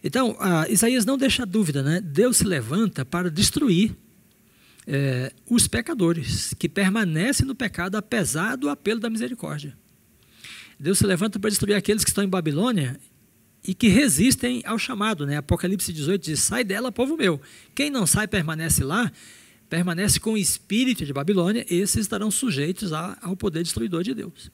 Então, ah, Isaías não deixa dúvida, né? Deus se levanta para destruir é, os pecadores que permanecem no pecado apesar do apelo da misericórdia. Deus se levanta para destruir aqueles que estão em Babilônia e que resistem ao chamado. Né? Apocalipse 18 diz: Sai dela, povo meu. Quem não sai permanece lá, permanece com o espírito de Babilônia, esses estarão sujeitos ao poder destruidor de Deus.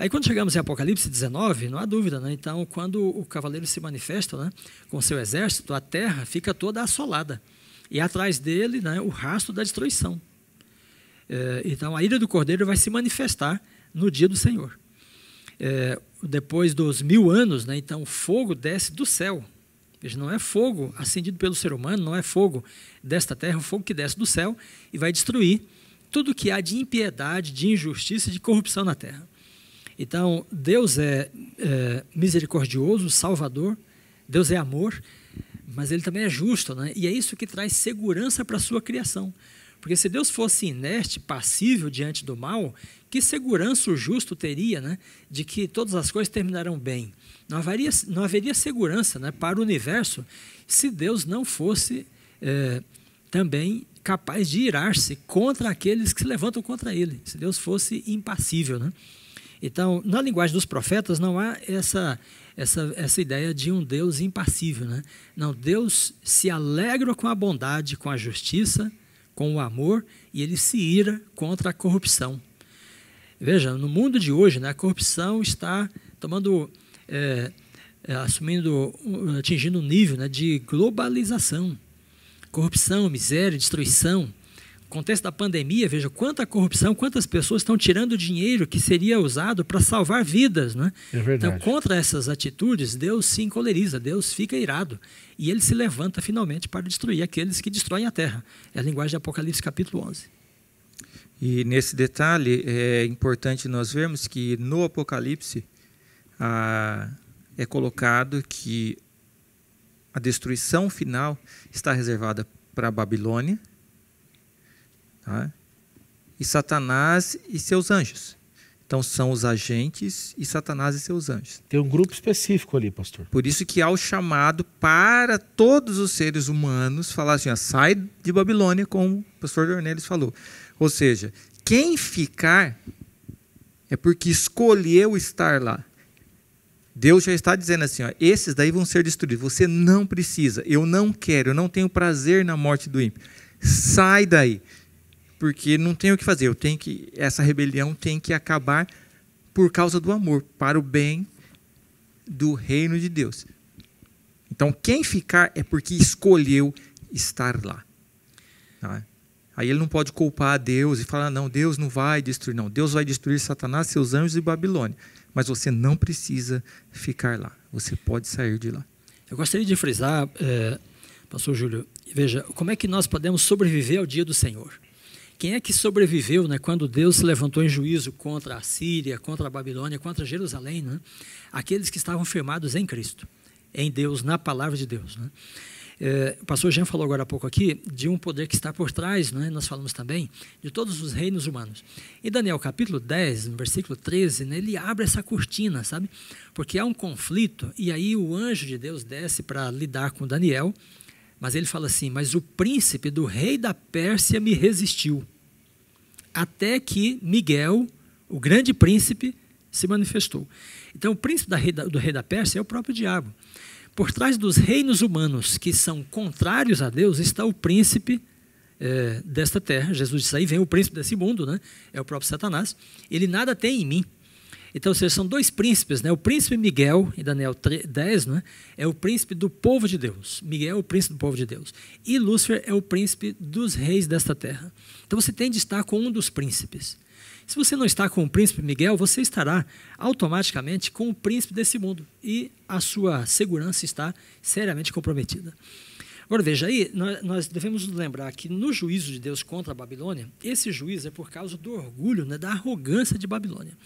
Aí quando chegamos em Apocalipse 19, não há dúvida, né? Então, quando o cavaleiro se manifesta, né, com seu exército, a terra fica toda assolada. E atrás dele, né, o rastro da destruição. É, então, a ira do cordeiro vai se manifestar no dia do Senhor. É, depois dos mil anos, né, então o fogo desce do céu. Veja, não é fogo acendido pelo ser humano, não é fogo desta terra, é um fogo que desce do céu e vai destruir tudo que há de impiedade, de injustiça, de corrupção na terra. Então, Deus é, é, misericordioso, salvador, Deus é amor, mas ele também é justo, né? e é isso que traz segurança para a sua criação. Porque se Deus fosse inerte, passível diante do mal, que segurança o justo teria né, de que todas as coisas terminarão bem? Não haveria, não haveria segurança né, para o universo se Deus não fosse é, também capaz de irar-se contra aqueles que se levantam contra ele, se Deus fosse impassível. Né? Então, na linguagem dos profetas não há essa essa, essa ideia de um Deus impassível, né? Não, Deus se alegra com a bondade, com a justiça, com o amor e ele se ira contra a corrupção. Veja, no mundo de hoje, né, a corrupção está tomando é, assumindo, atingindo um nível né, de globalização. Corrupção, miséria, destruição, contexto da pandemia, veja quanta corrupção, quantas pessoas estão tirando dinheiro que seria usado para salvar vidas. Né? É então, verdade. Então, contra essas atitudes, Deus se encoleriza, Deus fica irado. E ele se levanta finalmente para destruir aqueles que destroem a terra. É a linguagem de Apocalipse, capítulo 11. E nesse detalhe, é importante nós vermos que no Apocalipse é colocado que a destruição final está reservada para a Babilônia Tá? E Satanás e seus anjos. Então são os agentes e Satanás e seus anjos. Tem um grupo específico ali, pastor. Por isso que há o chamado para todos os seres humanos falar assim: ó, sai de Babilônia, como o pastor Dornelles falou. Ou seja, quem ficar é porque escolheu estar lá. Deus já está dizendo assim: ó, esses daí vão ser destruídos. Você não precisa, eu não quero, eu não tenho prazer na morte do ímpio. Sai daí porque não tem o que fazer. Eu tenho que essa rebelião tem que acabar por causa do amor, para o bem do reino de Deus. Então, quem ficar é porque escolheu estar lá. Tá? Aí ele não pode culpar a Deus e falar: não, Deus não vai destruir. Não, Deus vai destruir Satanás, seus anjos e Babilônia. Mas você não precisa ficar lá. Você pode sair de lá. Eu gostaria de frisar, é, Pastor Júlio, veja, como é que nós podemos sobreviver ao dia do Senhor? Quem é que sobreviveu né, quando Deus se levantou em juízo contra a Síria, contra a Babilônia, contra Jerusalém? Né? Aqueles que estavam firmados em Cristo, em Deus, na palavra de Deus. Né? É, o pastor Jean falou agora há pouco aqui de um poder que está por trás, né? nós falamos também, de todos os reinos humanos. Em Daniel capítulo 10, no versículo 13, né, ele abre essa cortina, sabe? Porque há um conflito, e aí o anjo de Deus desce para lidar com Daniel, mas ele fala assim: Mas o príncipe do rei da Pérsia me resistiu, até que Miguel, o grande príncipe, se manifestou. Então, o príncipe do rei da Pérsia é o próprio diabo. Por trás dos reinos humanos que são contrários a Deus está o príncipe é, desta terra. Jesus disse: Aí vem o príncipe desse mundo, né? é o próprio Satanás. Ele nada tem em mim. Então, ou seja, são dois príncipes, né? O príncipe Miguel, em Daniel 10, né? é o príncipe do povo de Deus. Miguel é o príncipe do povo de Deus. E Lúcifer é o príncipe dos reis desta terra. Então você tem de estar com um dos príncipes. Se você não está com o príncipe Miguel, você estará automaticamente com o príncipe desse mundo. E a sua segurança está seriamente comprometida. Agora veja aí, nós devemos lembrar que no juízo de Deus contra a Babilônia, esse juízo é por causa do orgulho, né, da arrogância de Babilônia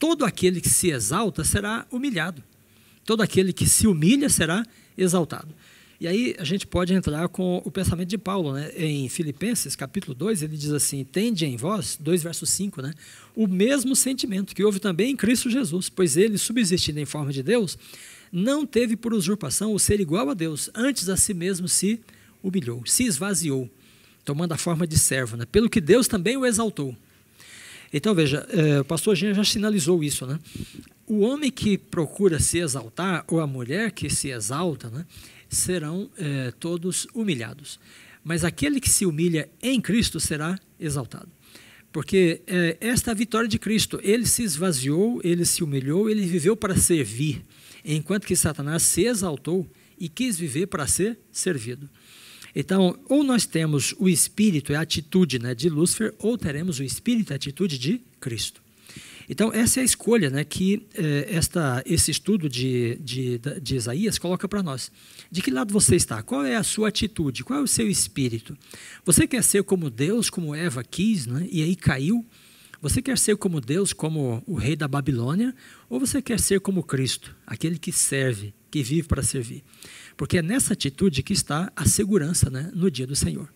todo aquele que se exalta será humilhado. Todo aquele que se humilha será exaltado. E aí a gente pode entrar com o pensamento de Paulo, né? Em Filipenses, capítulo 2, ele diz assim: "Tende em vós, 2 verso 5, né, o mesmo sentimento que houve também em Cristo Jesus, pois ele, subsistindo em forma de Deus, não teve por usurpação o ser igual a Deus, antes a si mesmo se humilhou, se esvaziou, tomando a forma de servo, né? Pelo que Deus também o exaltou então, veja, é, o pastor Jean já sinalizou isso, né? O homem que procura se exaltar, ou a mulher que se exalta, né, serão é, todos humilhados. Mas aquele que se humilha em Cristo será exaltado. Porque é, esta é a vitória de Cristo. Ele se esvaziou, ele se humilhou, ele viveu para servir, enquanto que Satanás se exaltou e quis viver para ser servido. Então, ou nós temos o espírito e é a atitude né, de Lúcifer, ou teremos o espírito e é a atitude de Cristo. Então, essa é a escolha né, que eh, esta, esse estudo de, de, de Isaías coloca para nós. De que lado você está? Qual é a sua atitude? Qual é o seu espírito? Você quer ser como Deus, como Eva quis, né, e aí caiu? Você quer ser como Deus, como o rei da Babilônia? Ou você quer ser como Cristo, aquele que serve, que vive para servir? Porque é nessa atitude que está a segurança né, no dia do Senhor.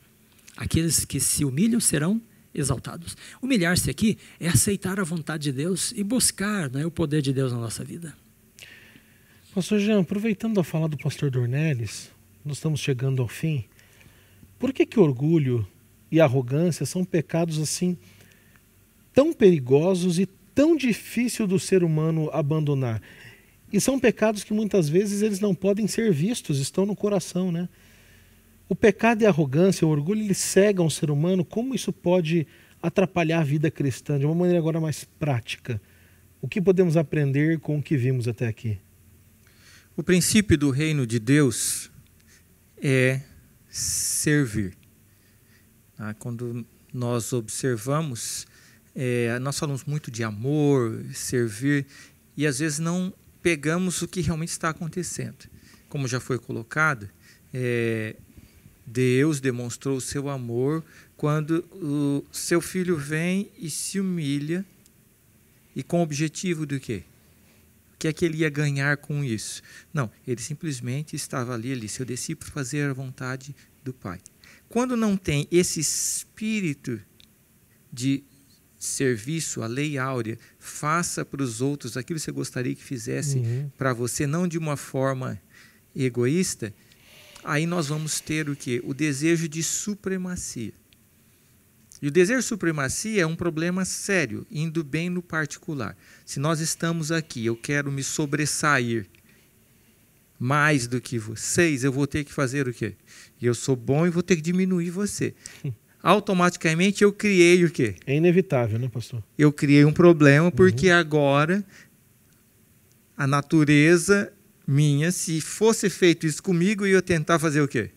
Aqueles que se humilham serão exaltados. Humilhar-se aqui é aceitar a vontade de Deus e buscar né, o poder de Deus na nossa vida. Pastor Jean, aproveitando a fala do pastor Dornelles, nós estamos chegando ao fim. Por que, que orgulho e arrogância são pecados assim tão perigosos e tão difícil do ser humano abandonar? E são pecados que muitas vezes eles não podem ser vistos, estão no coração, né? O pecado e a arrogância, o orgulho, eles cegam o ser humano. Como isso pode atrapalhar a vida cristã de uma maneira agora mais prática? O que podemos aprender com o que vimos até aqui? O princípio do reino de Deus é servir. Ah, quando nós observamos, eh, nós falamos muito de amor, servir, e às vezes não pegamos o que realmente está acontecendo. Como já foi colocado, é, Deus demonstrou o seu amor quando o seu filho vem e se humilha, e com o objetivo do quê? O que é que ele ia ganhar com isso? Não, ele simplesmente estava ali, ali seu discípulo, fazer a vontade do Pai. Quando não tem esse espírito de serviço, a lei áurea, faça para os outros aquilo que você gostaria que fizesse uhum. para você, não de uma forma egoísta, aí nós vamos ter o que? O desejo de supremacia. E o desejo de supremacia é um problema sério, indo bem no particular. Se nós estamos aqui, eu quero me sobressair mais do que vocês, eu vou ter que fazer o quê? Eu sou bom e vou ter que diminuir você automaticamente eu criei o quê? É inevitável, né, pastor? Eu criei um problema uhum. porque uhum. agora a natureza minha, se fosse feito isso comigo, ia tentar fazer o quê?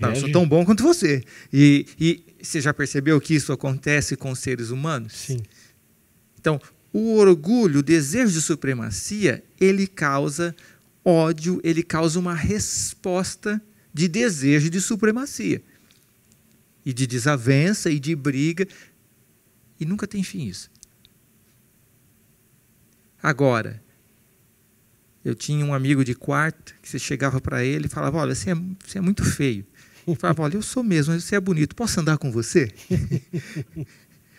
Não, é eu sou tão bom quanto você. E, e você já percebeu que isso acontece com seres humanos? Sim. Então, o orgulho, o desejo de supremacia, ele causa ódio, ele causa uma resposta de desejo de supremacia e de desavença e de briga. E nunca tem fim isso. Agora, eu tinha um amigo de quarto que você chegava para ele e falava: Olha, você é, você é muito feio. Ele falava: Olha, eu sou mesmo, mas você é bonito, posso andar com você?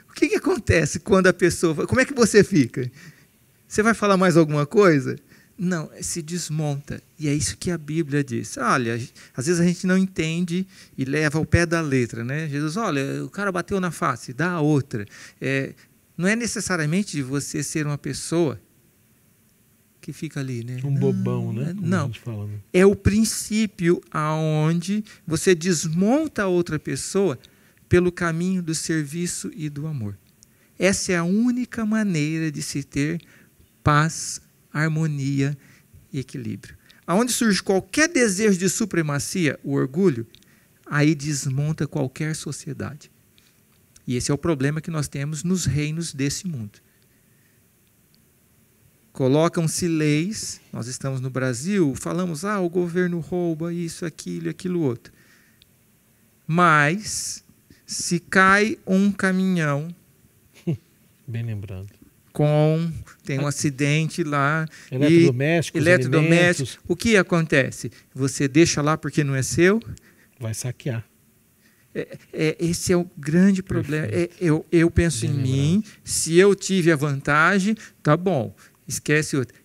o que, que acontece quando a pessoa. Como é que você fica? Você vai falar mais alguma coisa? Não, é, se desmonta. E é isso que a Bíblia diz. Olha, às vezes a gente não entende e leva ao pé da letra, né? Jesus, olha, o cara bateu na face, dá a outra. É, não é necessariamente você ser uma pessoa que fica ali, né? Um bobão, né? não, né? Como não. Fala, né? É o princípio aonde você desmonta a outra pessoa pelo caminho do serviço e do amor. Essa é a única maneira de se ter paz harmonia e equilíbrio. Aonde surge qualquer desejo de supremacia, o orgulho, aí desmonta qualquer sociedade. E esse é o problema que nós temos nos reinos desse mundo. Colocam-se leis, nós estamos no Brasil, falamos, ah, o governo rouba isso, aquilo, aquilo outro. Mas, se cai um caminhão. Bem lembrado com tem um ah. acidente lá eletrodomésticos, e, eletrodomésticos. O que acontece? Você deixa lá porque não é seu? Vai saquear. É, é, esse é o grande problema. É, eu, eu penso Bem em lembrado. mim. Se eu tive a vantagem, tá bom. Esquece outro.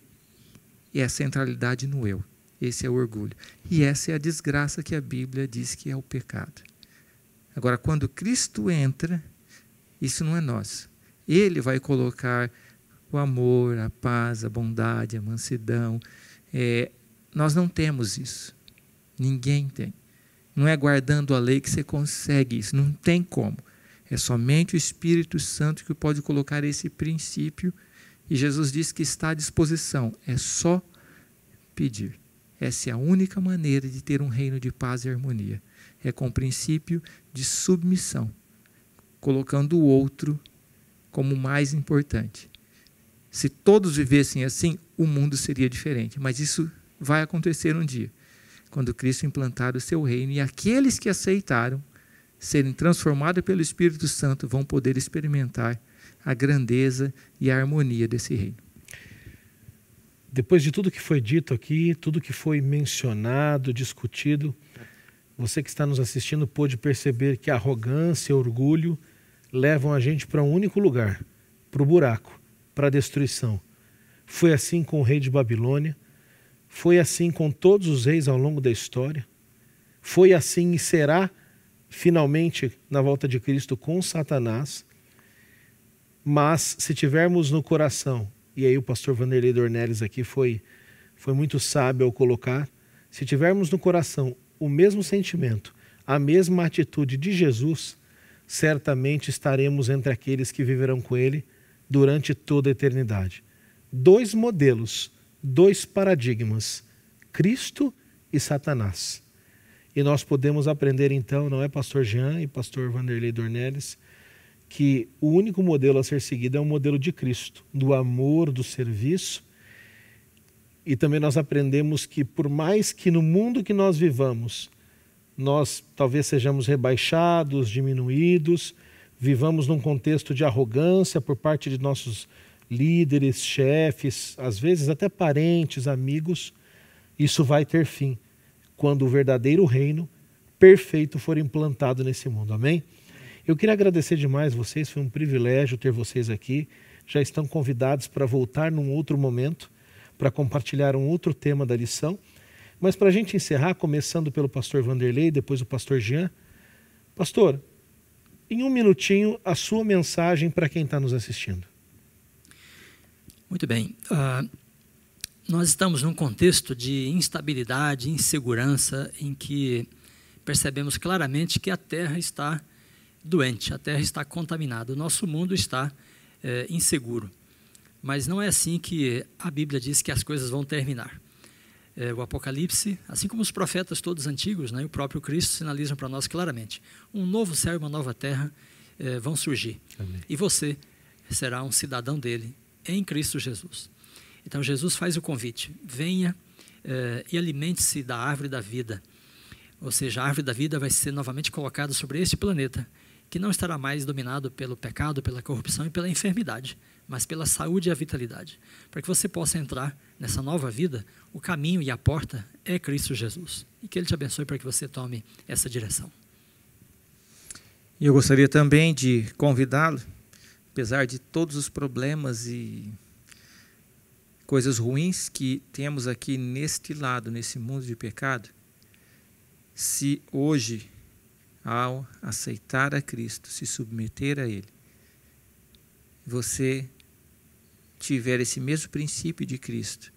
E a centralidade no eu. Esse é o orgulho. E essa é a desgraça que a Bíblia diz que é o pecado. Agora, quando Cristo entra, isso não é nosso. Ele vai colocar o amor, a paz, a bondade, a mansidão. É, nós não temos isso. Ninguém tem. Não é guardando a lei que você consegue isso. Não tem como. É somente o Espírito Santo que pode colocar esse princípio. E Jesus diz que está à disposição. É só pedir. Essa é a única maneira de ter um reino de paz e harmonia. É com o princípio de submissão, colocando o outro como mais importante. Se todos vivessem assim, o mundo seria diferente. Mas isso vai acontecer um dia, quando Cristo implantar o seu reino e aqueles que aceitaram serem transformados pelo Espírito Santo vão poder experimentar a grandeza e a harmonia desse reino. Depois de tudo que foi dito aqui, tudo que foi mencionado, discutido, você que está nos assistindo pôde perceber que arrogância e orgulho levam a gente para um único lugar, para o buraco para a destruição. Foi assim com o rei de Babilônia, foi assim com todos os reis ao longo da história, foi assim e será finalmente na volta de Cristo com Satanás. Mas se tivermos no coração, e aí o pastor Vanderlei Dornelles aqui foi, foi muito sábio ao colocar, se tivermos no coração o mesmo sentimento, a mesma atitude de Jesus, certamente estaremos entre aqueles que viverão com ele durante toda a eternidade. Dois modelos, dois paradigmas: Cristo e Satanás. E nós podemos aprender então, não é, Pastor Jean e Pastor Vanderlei Dornelles, que o único modelo a ser seguido é o modelo de Cristo, do amor, do serviço. E também nós aprendemos que, por mais que no mundo que nós vivamos, nós talvez sejamos rebaixados, diminuídos, vivamos num contexto de arrogância por parte de nossos líderes, chefes, às vezes até parentes, amigos, isso vai ter fim quando o verdadeiro reino perfeito for implantado nesse mundo. Amém? Eu queria agradecer demais vocês, foi um privilégio ter vocês aqui. Já estão convidados para voltar num outro momento para compartilhar um outro tema da lição. Mas para a gente encerrar, começando pelo pastor Vanderlei, depois o pastor Jean. Pastor, em um minutinho, a sua mensagem para quem está nos assistindo. Muito bem. Uh, nós estamos num contexto de instabilidade, insegurança, em que percebemos claramente que a Terra está doente, a Terra está contaminada, o nosso mundo está é, inseguro. Mas não é assim que a Bíblia diz que as coisas vão terminar é, o Apocalipse, assim como os profetas todos antigos, né, o próprio Cristo sinalizam para nós claramente: um novo céu e uma nova terra é, vão surgir. Amém. E você será um cidadão dele em Cristo Jesus. Então Jesus faz o convite: venha é, e alimente-se da árvore da vida. Ou seja, a árvore da vida vai ser novamente colocada sobre este planeta que não estará mais dominado pelo pecado, pela corrupção e pela enfermidade, mas pela saúde e a vitalidade. Para que você possa entrar nessa nova vida, o caminho e a porta é Cristo Jesus. E que Ele te abençoe para que você tome essa direção. E eu gostaria também de convidá-lo, apesar de todos os problemas e coisas ruins que temos aqui neste lado, nesse mundo de pecado, se hoje ao aceitar a Cristo, se submeter a Ele, você tiver esse mesmo princípio de Cristo,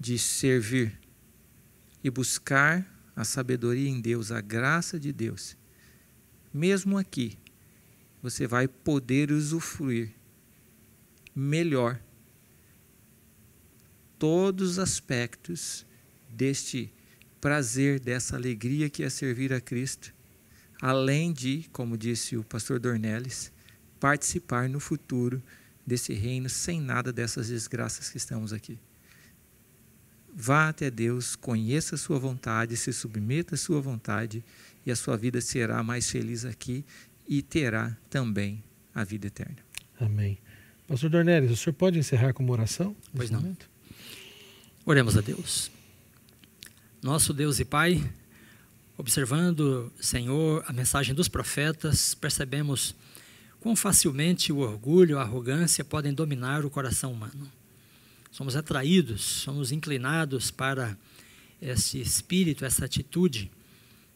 de servir e buscar a sabedoria em Deus, a graça de Deus, mesmo aqui, você vai poder usufruir melhor todos os aspectos deste prazer, dessa alegria que é servir a Cristo, além de, como disse o pastor Dornelles, participar no futuro desse reino sem nada dessas desgraças que estamos aqui. Vá até Deus, conheça a sua vontade, se submeta à sua vontade e a sua vida será mais feliz aqui e terá também a vida eterna. Amém. Pastor Dornelles, o senhor pode encerrar com uma oração? Pois não. Momento? Oremos a Deus. Nosso Deus e Pai, observando, Senhor, a mensagem dos profetas, percebemos quão facilmente o orgulho, a arrogância podem dominar o coração humano. Somos atraídos, somos inclinados para esse espírito, essa atitude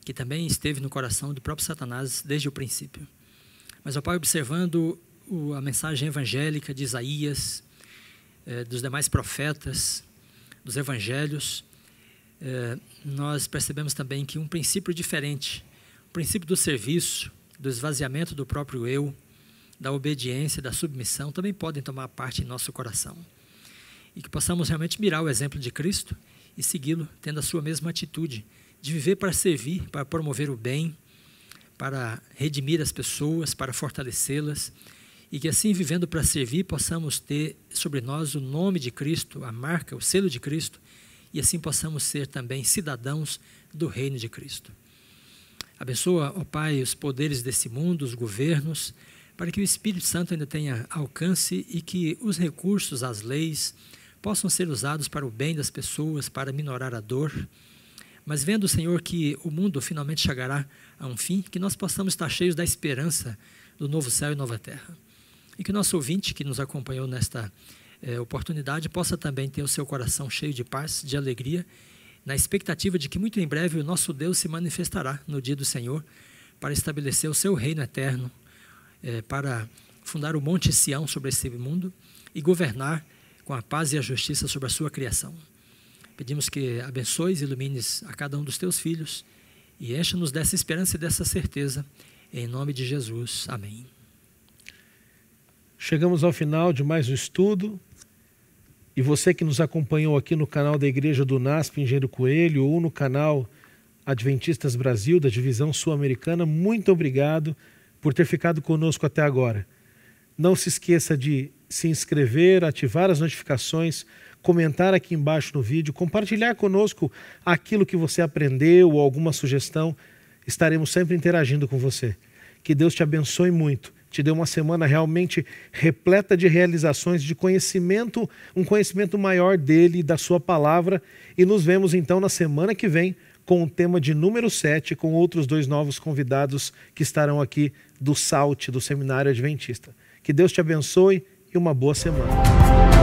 que também esteve no coração do próprio Satanás desde o princípio. Mas, ó Pai, observando a mensagem evangélica de Isaías, eh, dos demais profetas, dos evangelhos, é, nós percebemos também que um princípio diferente, o princípio do serviço, do esvaziamento do próprio eu, da obediência, da submissão, também podem tomar parte em nosso coração. E que possamos realmente mirar o exemplo de Cristo e segui-lo, tendo a sua mesma atitude, de viver para servir, para promover o bem, para redimir as pessoas, para fortalecê-las, e que assim, vivendo para servir, possamos ter sobre nós o nome de Cristo, a marca, o selo de Cristo, e assim possamos ser também cidadãos do reino de Cristo. Abençoa, ó Pai, os poderes desse mundo, os governos, para que o Espírito Santo ainda tenha alcance e que os recursos, as leis, possam ser usados para o bem das pessoas, para minorar a dor. Mas vendo, o Senhor, que o mundo finalmente chegará a um fim, que nós possamos estar cheios da esperança do novo céu e nova terra. E que o nosso ouvinte que nos acompanhou nesta é, oportunidade possa também ter o seu coração cheio de paz, de alegria, na expectativa de que muito em breve o nosso Deus se manifestará no dia do Senhor para estabelecer o seu reino eterno, é, para fundar o Monte Sião sobre esse mundo e governar com a paz e a justiça sobre a sua criação. Pedimos que abençoes e ilumines a cada um dos teus filhos e encha-nos dessa esperança e dessa certeza. Em nome de Jesus. Amém. Chegamos ao final de mais um estudo. E você que nos acompanhou aqui no canal da Igreja do NASP Engenheiro Coelho ou no canal Adventistas Brasil da Divisão Sul-Americana, muito obrigado por ter ficado conosco até agora. Não se esqueça de se inscrever, ativar as notificações, comentar aqui embaixo no vídeo, compartilhar conosco aquilo que você aprendeu ou alguma sugestão. Estaremos sempre interagindo com você. Que Deus te abençoe muito te dê uma semana realmente repleta de realizações, de conhecimento, um conhecimento maior dele e da sua palavra. E nos vemos então na semana que vem com o tema de número 7, com outros dois novos convidados que estarão aqui do SALT, do Seminário Adventista. Que Deus te abençoe e uma boa semana.